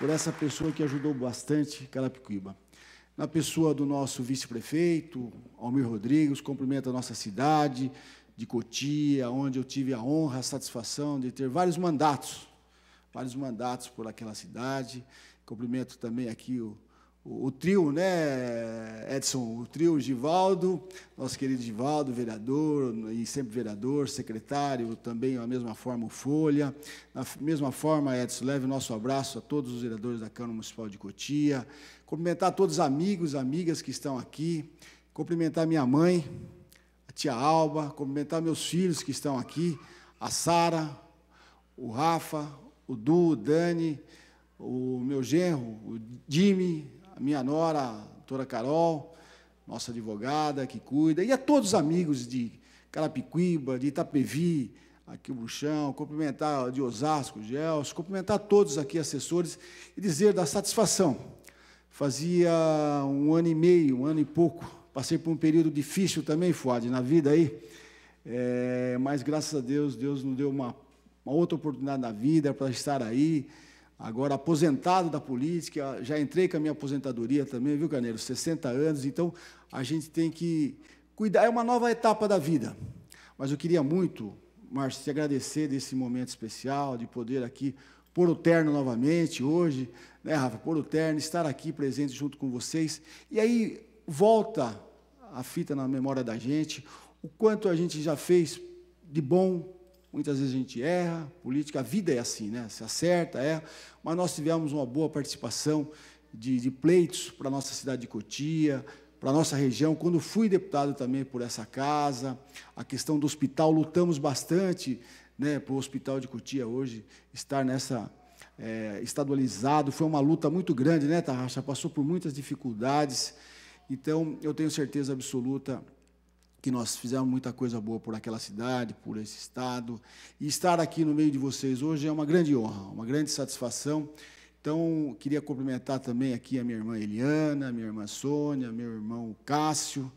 por essa pessoa que ajudou bastante Carapicuíba. Na pessoa do nosso vice-prefeito, Almir Rodrigues, cumprimento a nossa cidade de Cotia, onde eu tive a honra, a satisfação de ter vários mandatos, vários mandatos por aquela cidade. Cumprimento também aqui o o trio, né, Edson? O trio Givaldo, nosso querido Givaldo, vereador, e sempre vereador, secretário, também, da mesma forma, o Folha. Da mesma forma, Edson, leve o nosso abraço a todos os vereadores da Câmara Municipal de Cotia. Cumprimentar todos os amigos, amigas que estão aqui. Cumprimentar minha mãe, a tia Alba. Cumprimentar meus filhos que estão aqui. A Sara, o Rafa, o Du, o Dani, o meu genro, o Jimmy, minha nora, a doutora Carol, nossa advogada que cuida, e a todos os amigos de Carapicuíba, de Itapevi, aqui no Buchão, cumprimentar de Osasco, Gels, cumprimentar todos aqui assessores e dizer da satisfação. Fazia um ano e meio, um ano e pouco, passei por um período difícil também, Fuad, na vida aí, é, mas graças a Deus, Deus nos deu uma, uma outra oportunidade na vida para estar aí, agora aposentado da política, já entrei com a minha aposentadoria também, viu, Carneiro? 60 anos, então a gente tem que cuidar, é uma nova etapa da vida. Mas eu queria muito, Márcio, te agradecer desse momento especial, de poder aqui pôr o terno novamente hoje, né, Rafa? Pôr o terno, estar aqui presente junto com vocês. E aí volta a fita na memória da gente, o quanto a gente já fez de bom Muitas vezes a gente erra, política, a vida é assim, né? Se acerta, erra. Mas nós tivemos uma boa participação de, de pleitos para a nossa cidade de Cotia, para a nossa região. Quando fui deputado também por essa casa, a questão do hospital, lutamos bastante né, para o hospital de Cotia hoje estar nessa. É, estadualizado, foi uma luta muito grande, né, Tarraxa? Passou por muitas dificuldades. Então, eu tenho certeza absoluta que nós fizemos muita coisa boa por aquela cidade, por esse estado. E estar aqui no meio de vocês hoje é uma grande honra, uma grande satisfação. Então, queria cumprimentar também aqui a minha irmã Eliana, a minha irmã Sônia, meu irmão Cássio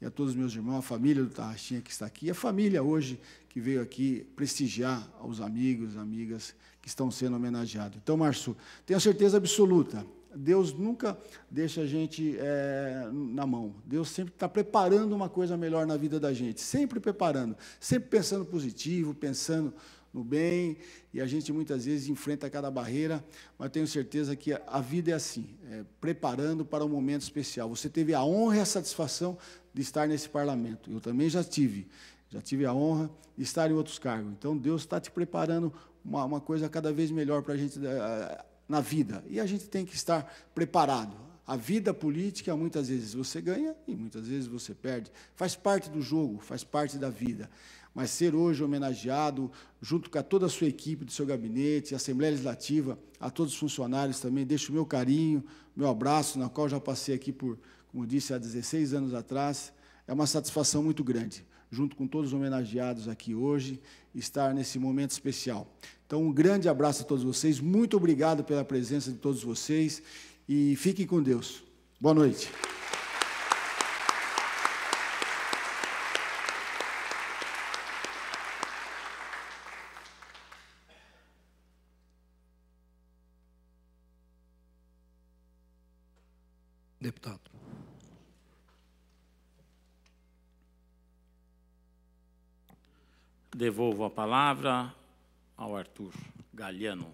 e a todos os meus irmãos, a família do Tarraxinha que está aqui, e a família hoje que veio aqui prestigiar os amigos, amigas que estão sendo homenageados. Então, Márcio, tenho a certeza absoluta Deus nunca deixa a gente é, na mão. Deus sempre está preparando uma coisa melhor na vida da gente, sempre preparando, sempre pensando positivo, pensando no bem. E a gente muitas vezes enfrenta cada barreira, mas tenho certeza que a vida é assim, é, preparando para um momento especial. Você teve a honra e a satisfação de estar nesse parlamento. Eu também já tive. Já tive a honra de estar em outros cargos. Então, Deus está te preparando uma, uma coisa cada vez melhor para a gente eh, na vida. E a gente tem que estar preparado. A vida política, muitas vezes você ganha e muitas vezes você perde. Faz parte do jogo, faz parte da vida. Mas ser hoje homenageado, junto com toda a sua equipe do seu gabinete, Assembleia Legislativa, a todos os funcionários também, deixo o meu carinho, meu abraço, na qual já passei aqui por, como disse, há 16 anos atrás, é uma satisfação muito grande junto com todos os homenageados aqui hoje, estar nesse momento especial. Então, um grande abraço a todos vocês, muito obrigado pela presença de todos vocês e fiquem com Deus. Boa noite. Devolvo a palavra ao Arthur Galiano.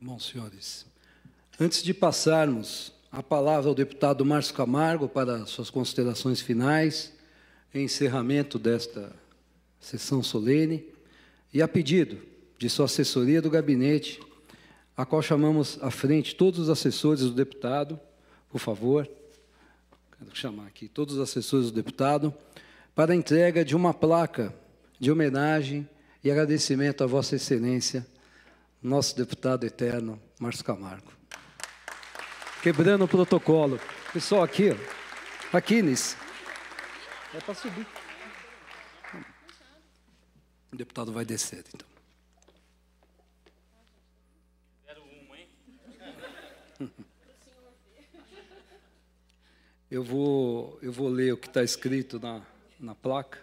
Bom, senhores, antes de passarmos a palavra ao deputado Márcio Camargo para suas considerações finais, encerramento desta sessão solene, e a pedido de sua assessoria do gabinete, a qual chamamos à frente todos os assessores do deputado, por favor, quero chamar aqui todos os assessores do deputado, para a entrega de uma placa de homenagem e agradecimento a Vossa Excelência, nosso deputado eterno, Márcio Camargo. Quebrando o protocolo. Pessoal, aqui, aqui, nisso. É para subir. O deputado vai descer, então. Eu vou, eu vou ler o que está escrito na, na placa.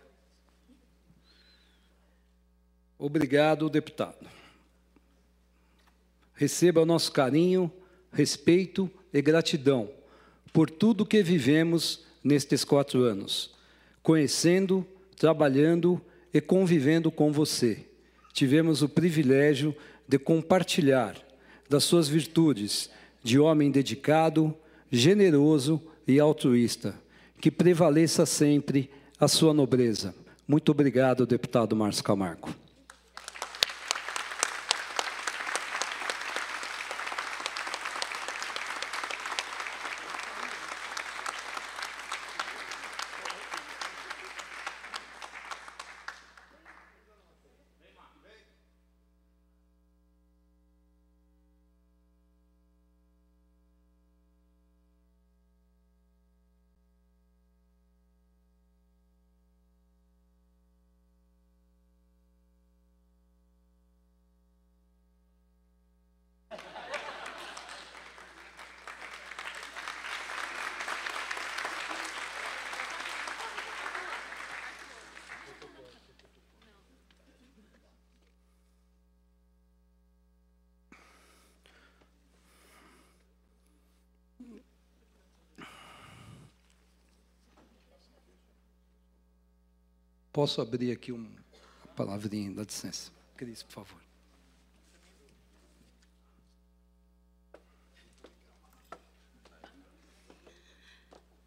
Obrigado, deputado. Receba o nosso carinho, respeito e gratidão por tudo que vivemos nestes quatro anos, conhecendo, trabalhando e convivendo com você. Tivemos o privilégio de compartilhar das suas virtudes de homem dedicado, generoso e altruísta. Que prevaleça sempre a sua nobreza. Muito obrigado, deputado Márcio Camargo. Posso abrir aqui uma palavrinha, dá licença. Cris, por favor.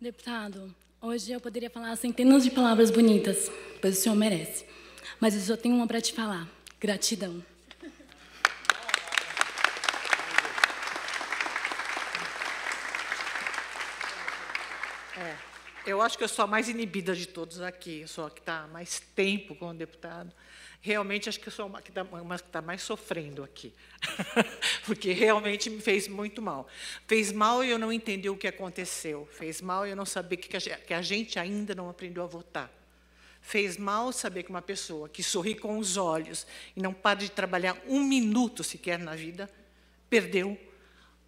Deputado, hoje eu poderia falar centenas de palavras bonitas, pois o senhor merece. Mas eu só tenho uma para te falar: gratidão. eu acho que eu sou a mais inibida de todos aqui, eu sou a que está mais tempo como deputado. Realmente acho que eu sou uma que está tá mais sofrendo aqui, porque realmente me fez muito mal. Fez mal e eu não entendi o que aconteceu. Fez mal e eu não sabia que, que a gente ainda não aprendeu a votar. Fez mal saber que uma pessoa que sorri com os olhos e não para de trabalhar um minuto sequer na vida, perdeu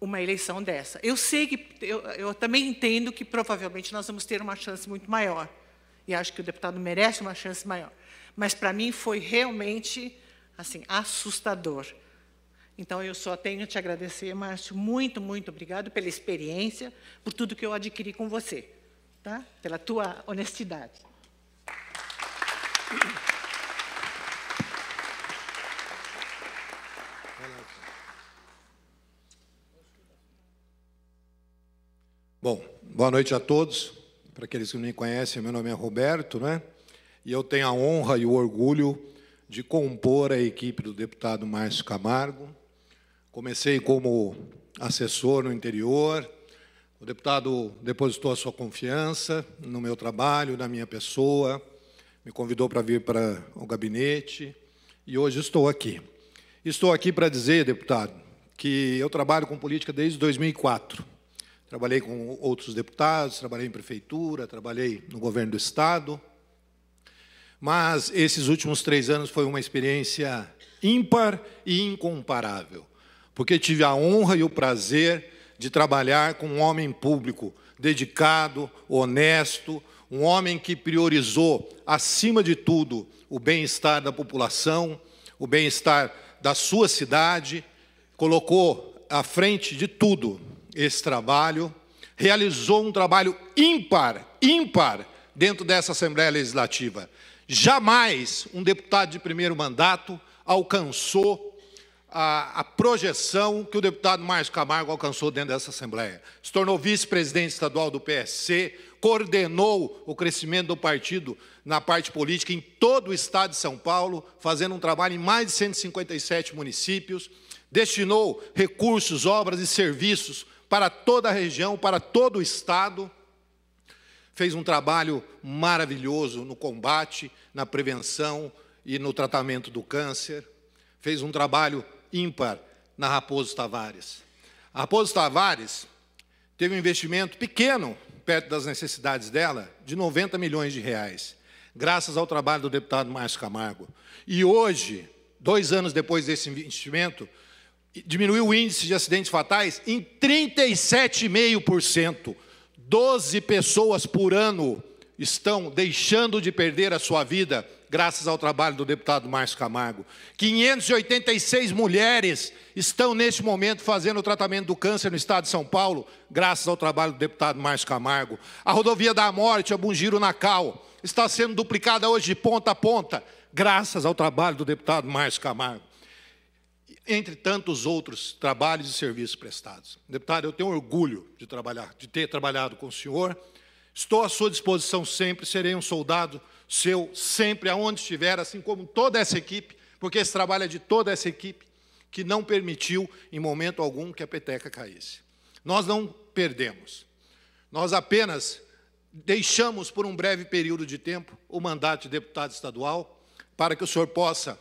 uma eleição dessa. Eu sei que eu, eu, também entendo que provavelmente nós vamos ter uma chance muito maior e acho que o deputado merece uma chance maior. Mas para mim foi realmente assim assustador. Então eu só tenho te agradecer, Márcio, muito muito obrigado pela experiência, por tudo que eu adquiri com você, tá? Pela tua honestidade. Bom, boa noite a todos. Para aqueles que não me conhecem, meu nome é Roberto, né? E eu tenho a honra e o orgulho de compor a equipe do deputado Márcio Camargo. Comecei como assessor no interior. O deputado depositou a sua confiança no meu trabalho, na minha pessoa, me convidou para vir para o gabinete e hoje estou aqui. Estou aqui para dizer, deputado, que eu trabalho com política desde 2004 Trabalhei com outros deputados, trabalhei em prefeitura, trabalhei no governo do Estado. Mas esses últimos três anos foi uma experiência ímpar e incomparável, porque tive a honra e o prazer de trabalhar com um homem público dedicado, honesto, um homem que priorizou, acima de tudo, o bem-estar da população, o bem-estar da sua cidade, colocou à frente de tudo esse trabalho, realizou um trabalho ímpar, ímpar, dentro dessa Assembleia Legislativa. Jamais um deputado de primeiro mandato alcançou a, a projeção que o deputado Márcio Camargo alcançou dentro dessa Assembleia. Se tornou vice-presidente estadual do PSC, coordenou o crescimento do partido na parte política em todo o estado de São Paulo, fazendo um trabalho em mais de 157 municípios, destinou recursos, obras e serviços para toda a região, para todo o estado. Fez um trabalho maravilhoso no combate, na prevenção e no tratamento do câncer. Fez um trabalho ímpar na Raposo Tavares. A Raposo Tavares teve um investimento pequeno, perto das necessidades dela, de 90 milhões de reais, graças ao trabalho do deputado Márcio Camargo. E hoje, dois anos depois desse investimento, diminuiu o índice de acidentes fatais em 37,5%. 12 pessoas por ano estão deixando de perder a sua vida graças ao trabalho do deputado Márcio Camargo. 586 mulheres estão neste momento fazendo o tratamento do câncer no estado de São Paulo, graças ao trabalho do deputado Márcio Camargo. A rodovia da Morte, a Bungiro Nacal, está sendo duplicada hoje de ponta a ponta, graças ao trabalho do deputado Márcio Camargo entre tantos outros trabalhos e serviços prestados. Deputado, eu tenho orgulho de trabalhar, de ter trabalhado com o senhor. Estou à sua disposição sempre, serei um soldado seu sempre, aonde estiver, assim como toda essa equipe, porque esse trabalho é de toda essa equipe que não permitiu, em momento algum, que a peteca caísse. Nós não perdemos. Nós apenas deixamos por um breve período de tempo o mandato de deputado estadual para que o senhor possa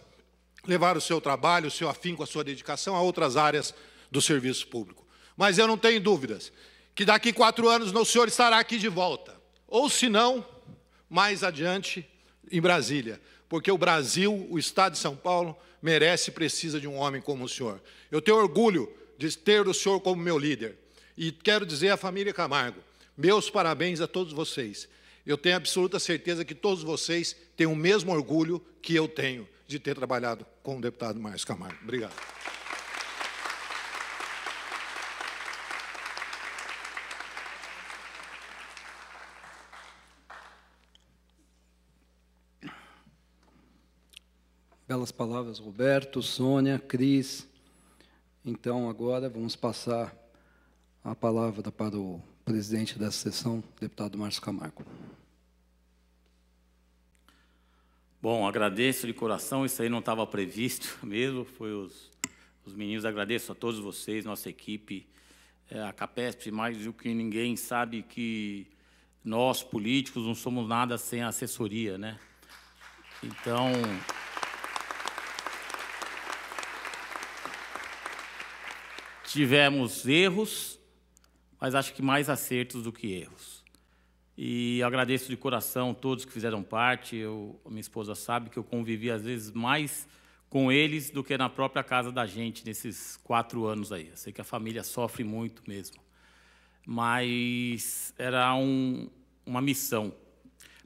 levar o seu trabalho, o seu afinco, a sua dedicação a outras áreas do serviço público. Mas eu não tenho dúvidas que daqui quatro anos o senhor estará aqui de volta. Ou, se não, mais adiante, em Brasília. Porque o Brasil, o Estado de São Paulo, merece e precisa de um homem como o senhor. Eu tenho orgulho de ter o senhor como meu líder. E quero dizer à família Camargo, meus parabéns a todos vocês. Eu tenho absoluta certeza que todos vocês têm o mesmo orgulho que eu tenho de ter trabalhado com o deputado Márcio Camargo. Obrigado. Belas palavras, Roberto, Sônia, Cris. Então, agora vamos passar a palavra para o presidente dessa sessão, deputado Márcio Camargo. Bom, agradeço de coração, isso aí não estava previsto mesmo, foi os, os meninos, agradeço a todos vocês, nossa equipe, é, a CAPESP, mais do que ninguém sabe que nós, políticos, não somos nada sem assessoria, né? Então... Tivemos erros, mas acho que mais acertos do que erros. E agradeço de coração todos que fizeram parte. Eu, minha esposa sabe que eu convivi às vezes mais com eles do que na própria casa da gente nesses quatro anos aí. Eu sei que a família sofre muito mesmo, mas era um, uma missão.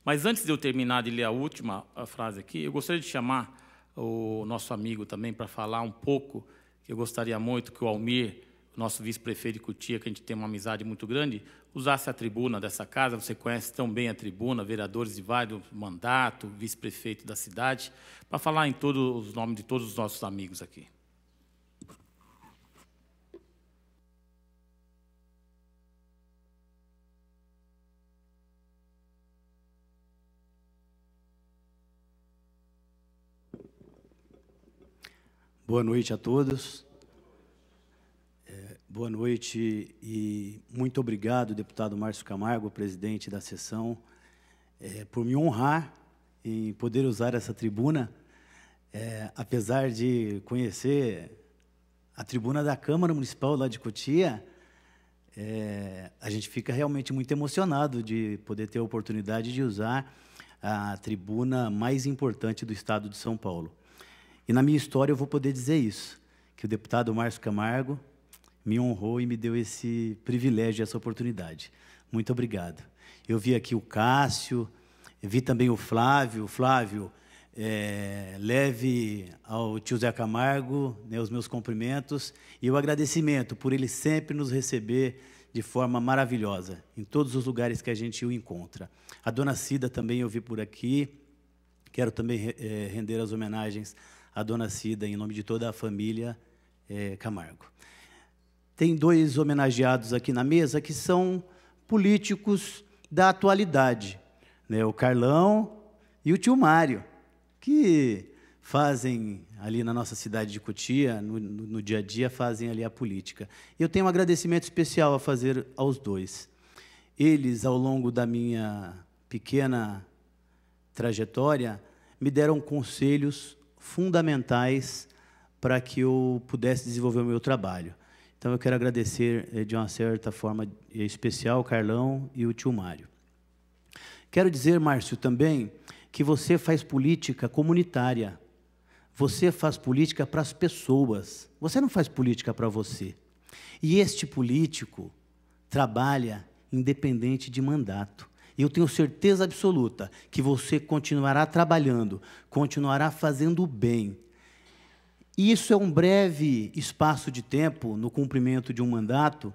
Mas antes de eu terminar de ler a última a frase aqui, eu gostaria de chamar o nosso amigo também para falar um pouco. Eu gostaria muito que o Almir nosso vice-prefeito de Cotia, que a gente tem uma amizade muito grande, usasse a tribuna dessa casa, você conhece tão bem a tribuna, vereadores de vários mandatos, vice-prefeito da cidade, para falar em todos os nomes de todos os nossos amigos aqui. Boa noite a todos. Boa noite e muito obrigado, deputado Márcio Camargo, presidente da sessão, é, por me honrar em poder usar essa tribuna, é, apesar de conhecer a tribuna da Câmara Municipal lá de Cotia, é, a gente fica realmente muito emocionado de poder ter a oportunidade de usar a tribuna mais importante do Estado de São Paulo. E na minha história eu vou poder dizer isso, que o deputado Márcio Camargo me honrou e me deu esse privilégio, essa oportunidade. Muito obrigado. Eu vi aqui o Cássio, vi também o Flávio. Flávio, é, leve ao tio Zé Camargo né, os meus cumprimentos e o agradecimento por ele sempre nos receber de forma maravilhosa, em todos os lugares que a gente o encontra. A dona Cida também eu vi por aqui. Quero também é, render as homenagens à dona Cida, em nome de toda a família é, Camargo tem dois homenageados aqui na mesa que são políticos da atualidade, né? o Carlão e o tio Mário, que fazem ali na nossa cidade de Cotia, no, no, dia a dia, fazem ali a política. Eu tenho um agradecimento especial a fazer aos dois. Eles, ao longo da minha pequena trajetória, me deram conselhos fundamentais para que eu pudesse desenvolver o meu trabalho. Então eu quero agradecer eh, de uma certa forma eh, especial o Carlão e o tio Mário. Quero dizer, Márcio, também que você faz política comunitária. Você faz política para as pessoas. Você não faz política para você. E este político trabalha independente de mandato. E eu tenho certeza absoluta que você continuará trabalhando, continuará fazendo o bem, e isso é um breve espaço de tempo no cumprimento de um mandato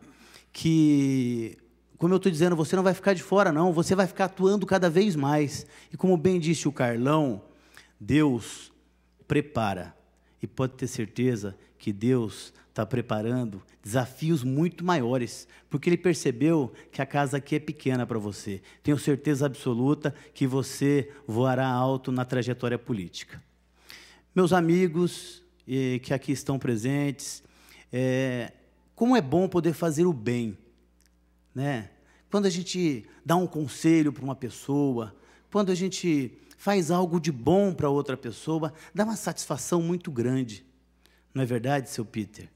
que, como eu estou dizendo, você não vai ficar de fora, não. Você vai ficar atuando cada vez mais. E como bem disse o Carlão, Deus prepara. E pode ter certeza que Deus está preparando desafios muito maiores, porque ele percebeu que a casa aqui é pequena para você. Tenho certeza absoluta que você voará alto na trajetória política. Meus amigos, que aqui estão presentes. É, como é bom poder fazer o bem, né? Quando a gente dá um conselho para uma pessoa, quando a gente faz algo de bom para outra pessoa, dá uma satisfação muito grande. Não é verdade, seu Peter?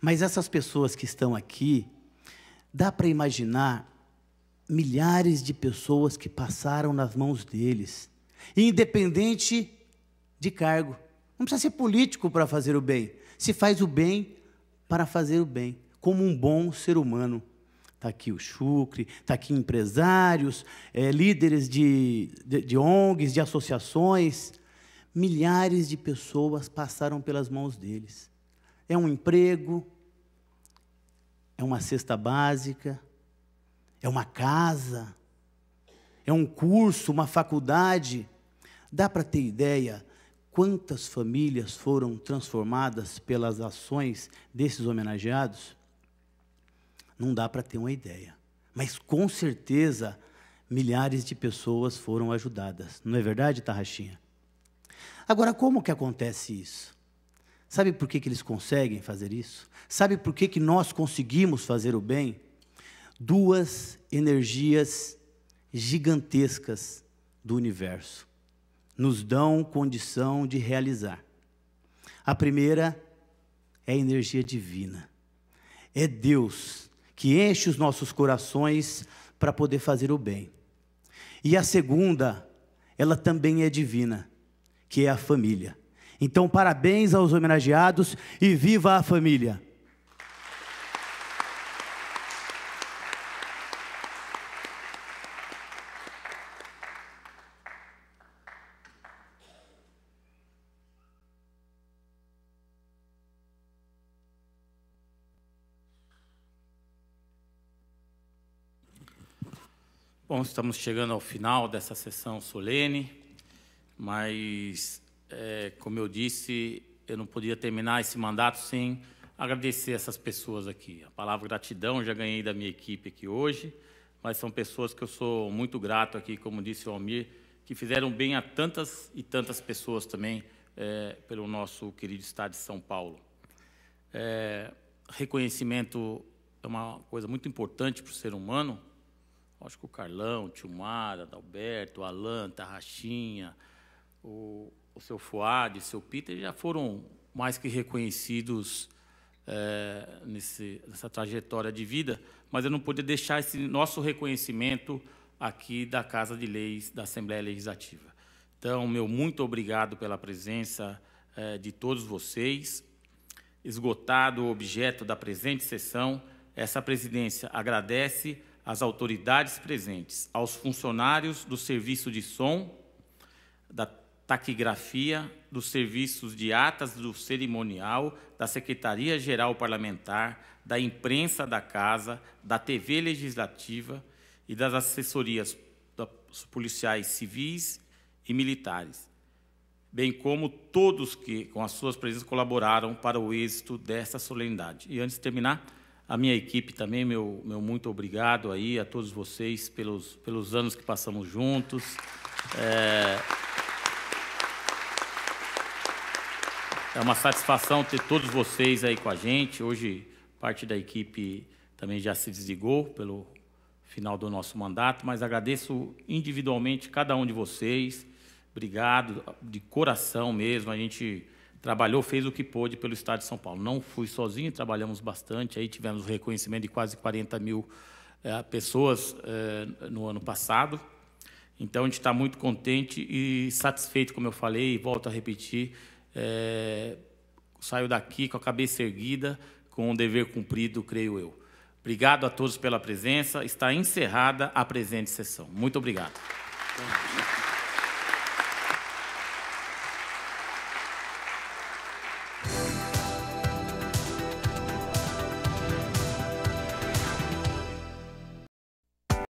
Mas essas pessoas que estão aqui, dá para imaginar milhares de pessoas que passaram nas mãos deles, independente de cargo, não precisa ser político para fazer o bem. Se faz o bem para fazer o bem, como um bom ser humano. Está aqui o Chucre, está aqui empresários, é, líderes de, de, de ONGs, de associações. Milhares de pessoas passaram pelas mãos deles. É um emprego, é uma cesta básica, é uma casa, é um curso, uma faculdade. Dá para ter ideia quantas famílias foram transformadas pelas ações desses homenageados? Não dá para ter uma ideia. Mas com certeza milhares de pessoas foram ajudadas. Não é verdade, Tarraxinha? Agora, como que acontece isso? Sabe por que, que eles conseguem fazer isso? Sabe por que, que nós conseguimos fazer o bem? Duas energias gigantescas do universo nos dão condição de realizar. A primeira é a energia divina. É Deus que enche os nossos corações para poder fazer o bem. E a segunda, ela também é divina, que é a família. Então, parabéns aos homenageados e viva a família! Bom, estamos chegando ao final dessa sessão solene, mas, é, como eu disse, eu não podia terminar esse mandato sem agradecer essas pessoas aqui. A palavra gratidão já ganhei da minha equipe aqui hoje, mas são pessoas que eu sou muito grato aqui, como disse o Almir, que fizeram bem a tantas e tantas pessoas também é, pelo nosso querido estado de São Paulo. É, reconhecimento é uma coisa muito importante para o ser humano Acho que o Carlão, o Tilmara, Adalberto, o Alan, Tarraxinha, tá, o, o seu Fuad, o seu Peter já foram mais que reconhecidos é, nesse, nessa trajetória de vida, mas eu não podia deixar esse nosso reconhecimento aqui da Casa de Leis da Assembleia Legislativa. Então, meu muito obrigado pela presença é, de todos vocês. Esgotado o objeto da presente sessão, essa presidência agradece às autoridades presentes, aos funcionários do serviço de som, da taquigrafia, dos serviços de atas do cerimonial, da Secretaria-Geral Parlamentar, da imprensa da Casa, da TV Legislativa e das assessorias dos policiais civis e militares, bem como todos que, com as suas presenças, colaboraram para o êxito desta solenidade. E antes de terminar, a minha equipe também, meu, meu muito obrigado aí a todos vocês pelos, pelos anos que passamos juntos. É... é uma satisfação ter todos vocês aí com a gente. Hoje, parte da equipe também já se desligou pelo final do nosso mandato, mas agradeço individualmente cada um de vocês. Obrigado de coração mesmo. A gente trabalhou, fez o que pôde pelo Estado de São Paulo. Não fui sozinho, trabalhamos bastante, aí tivemos o reconhecimento de quase 40 mil é, pessoas é, no ano passado. Então, a gente está muito contente e satisfeito, como eu falei, e volto a repetir, é, saio daqui com a cabeça erguida, com o dever cumprido, creio eu. Obrigado a todos pela presença. Está encerrada a presente sessão. Muito obrigado.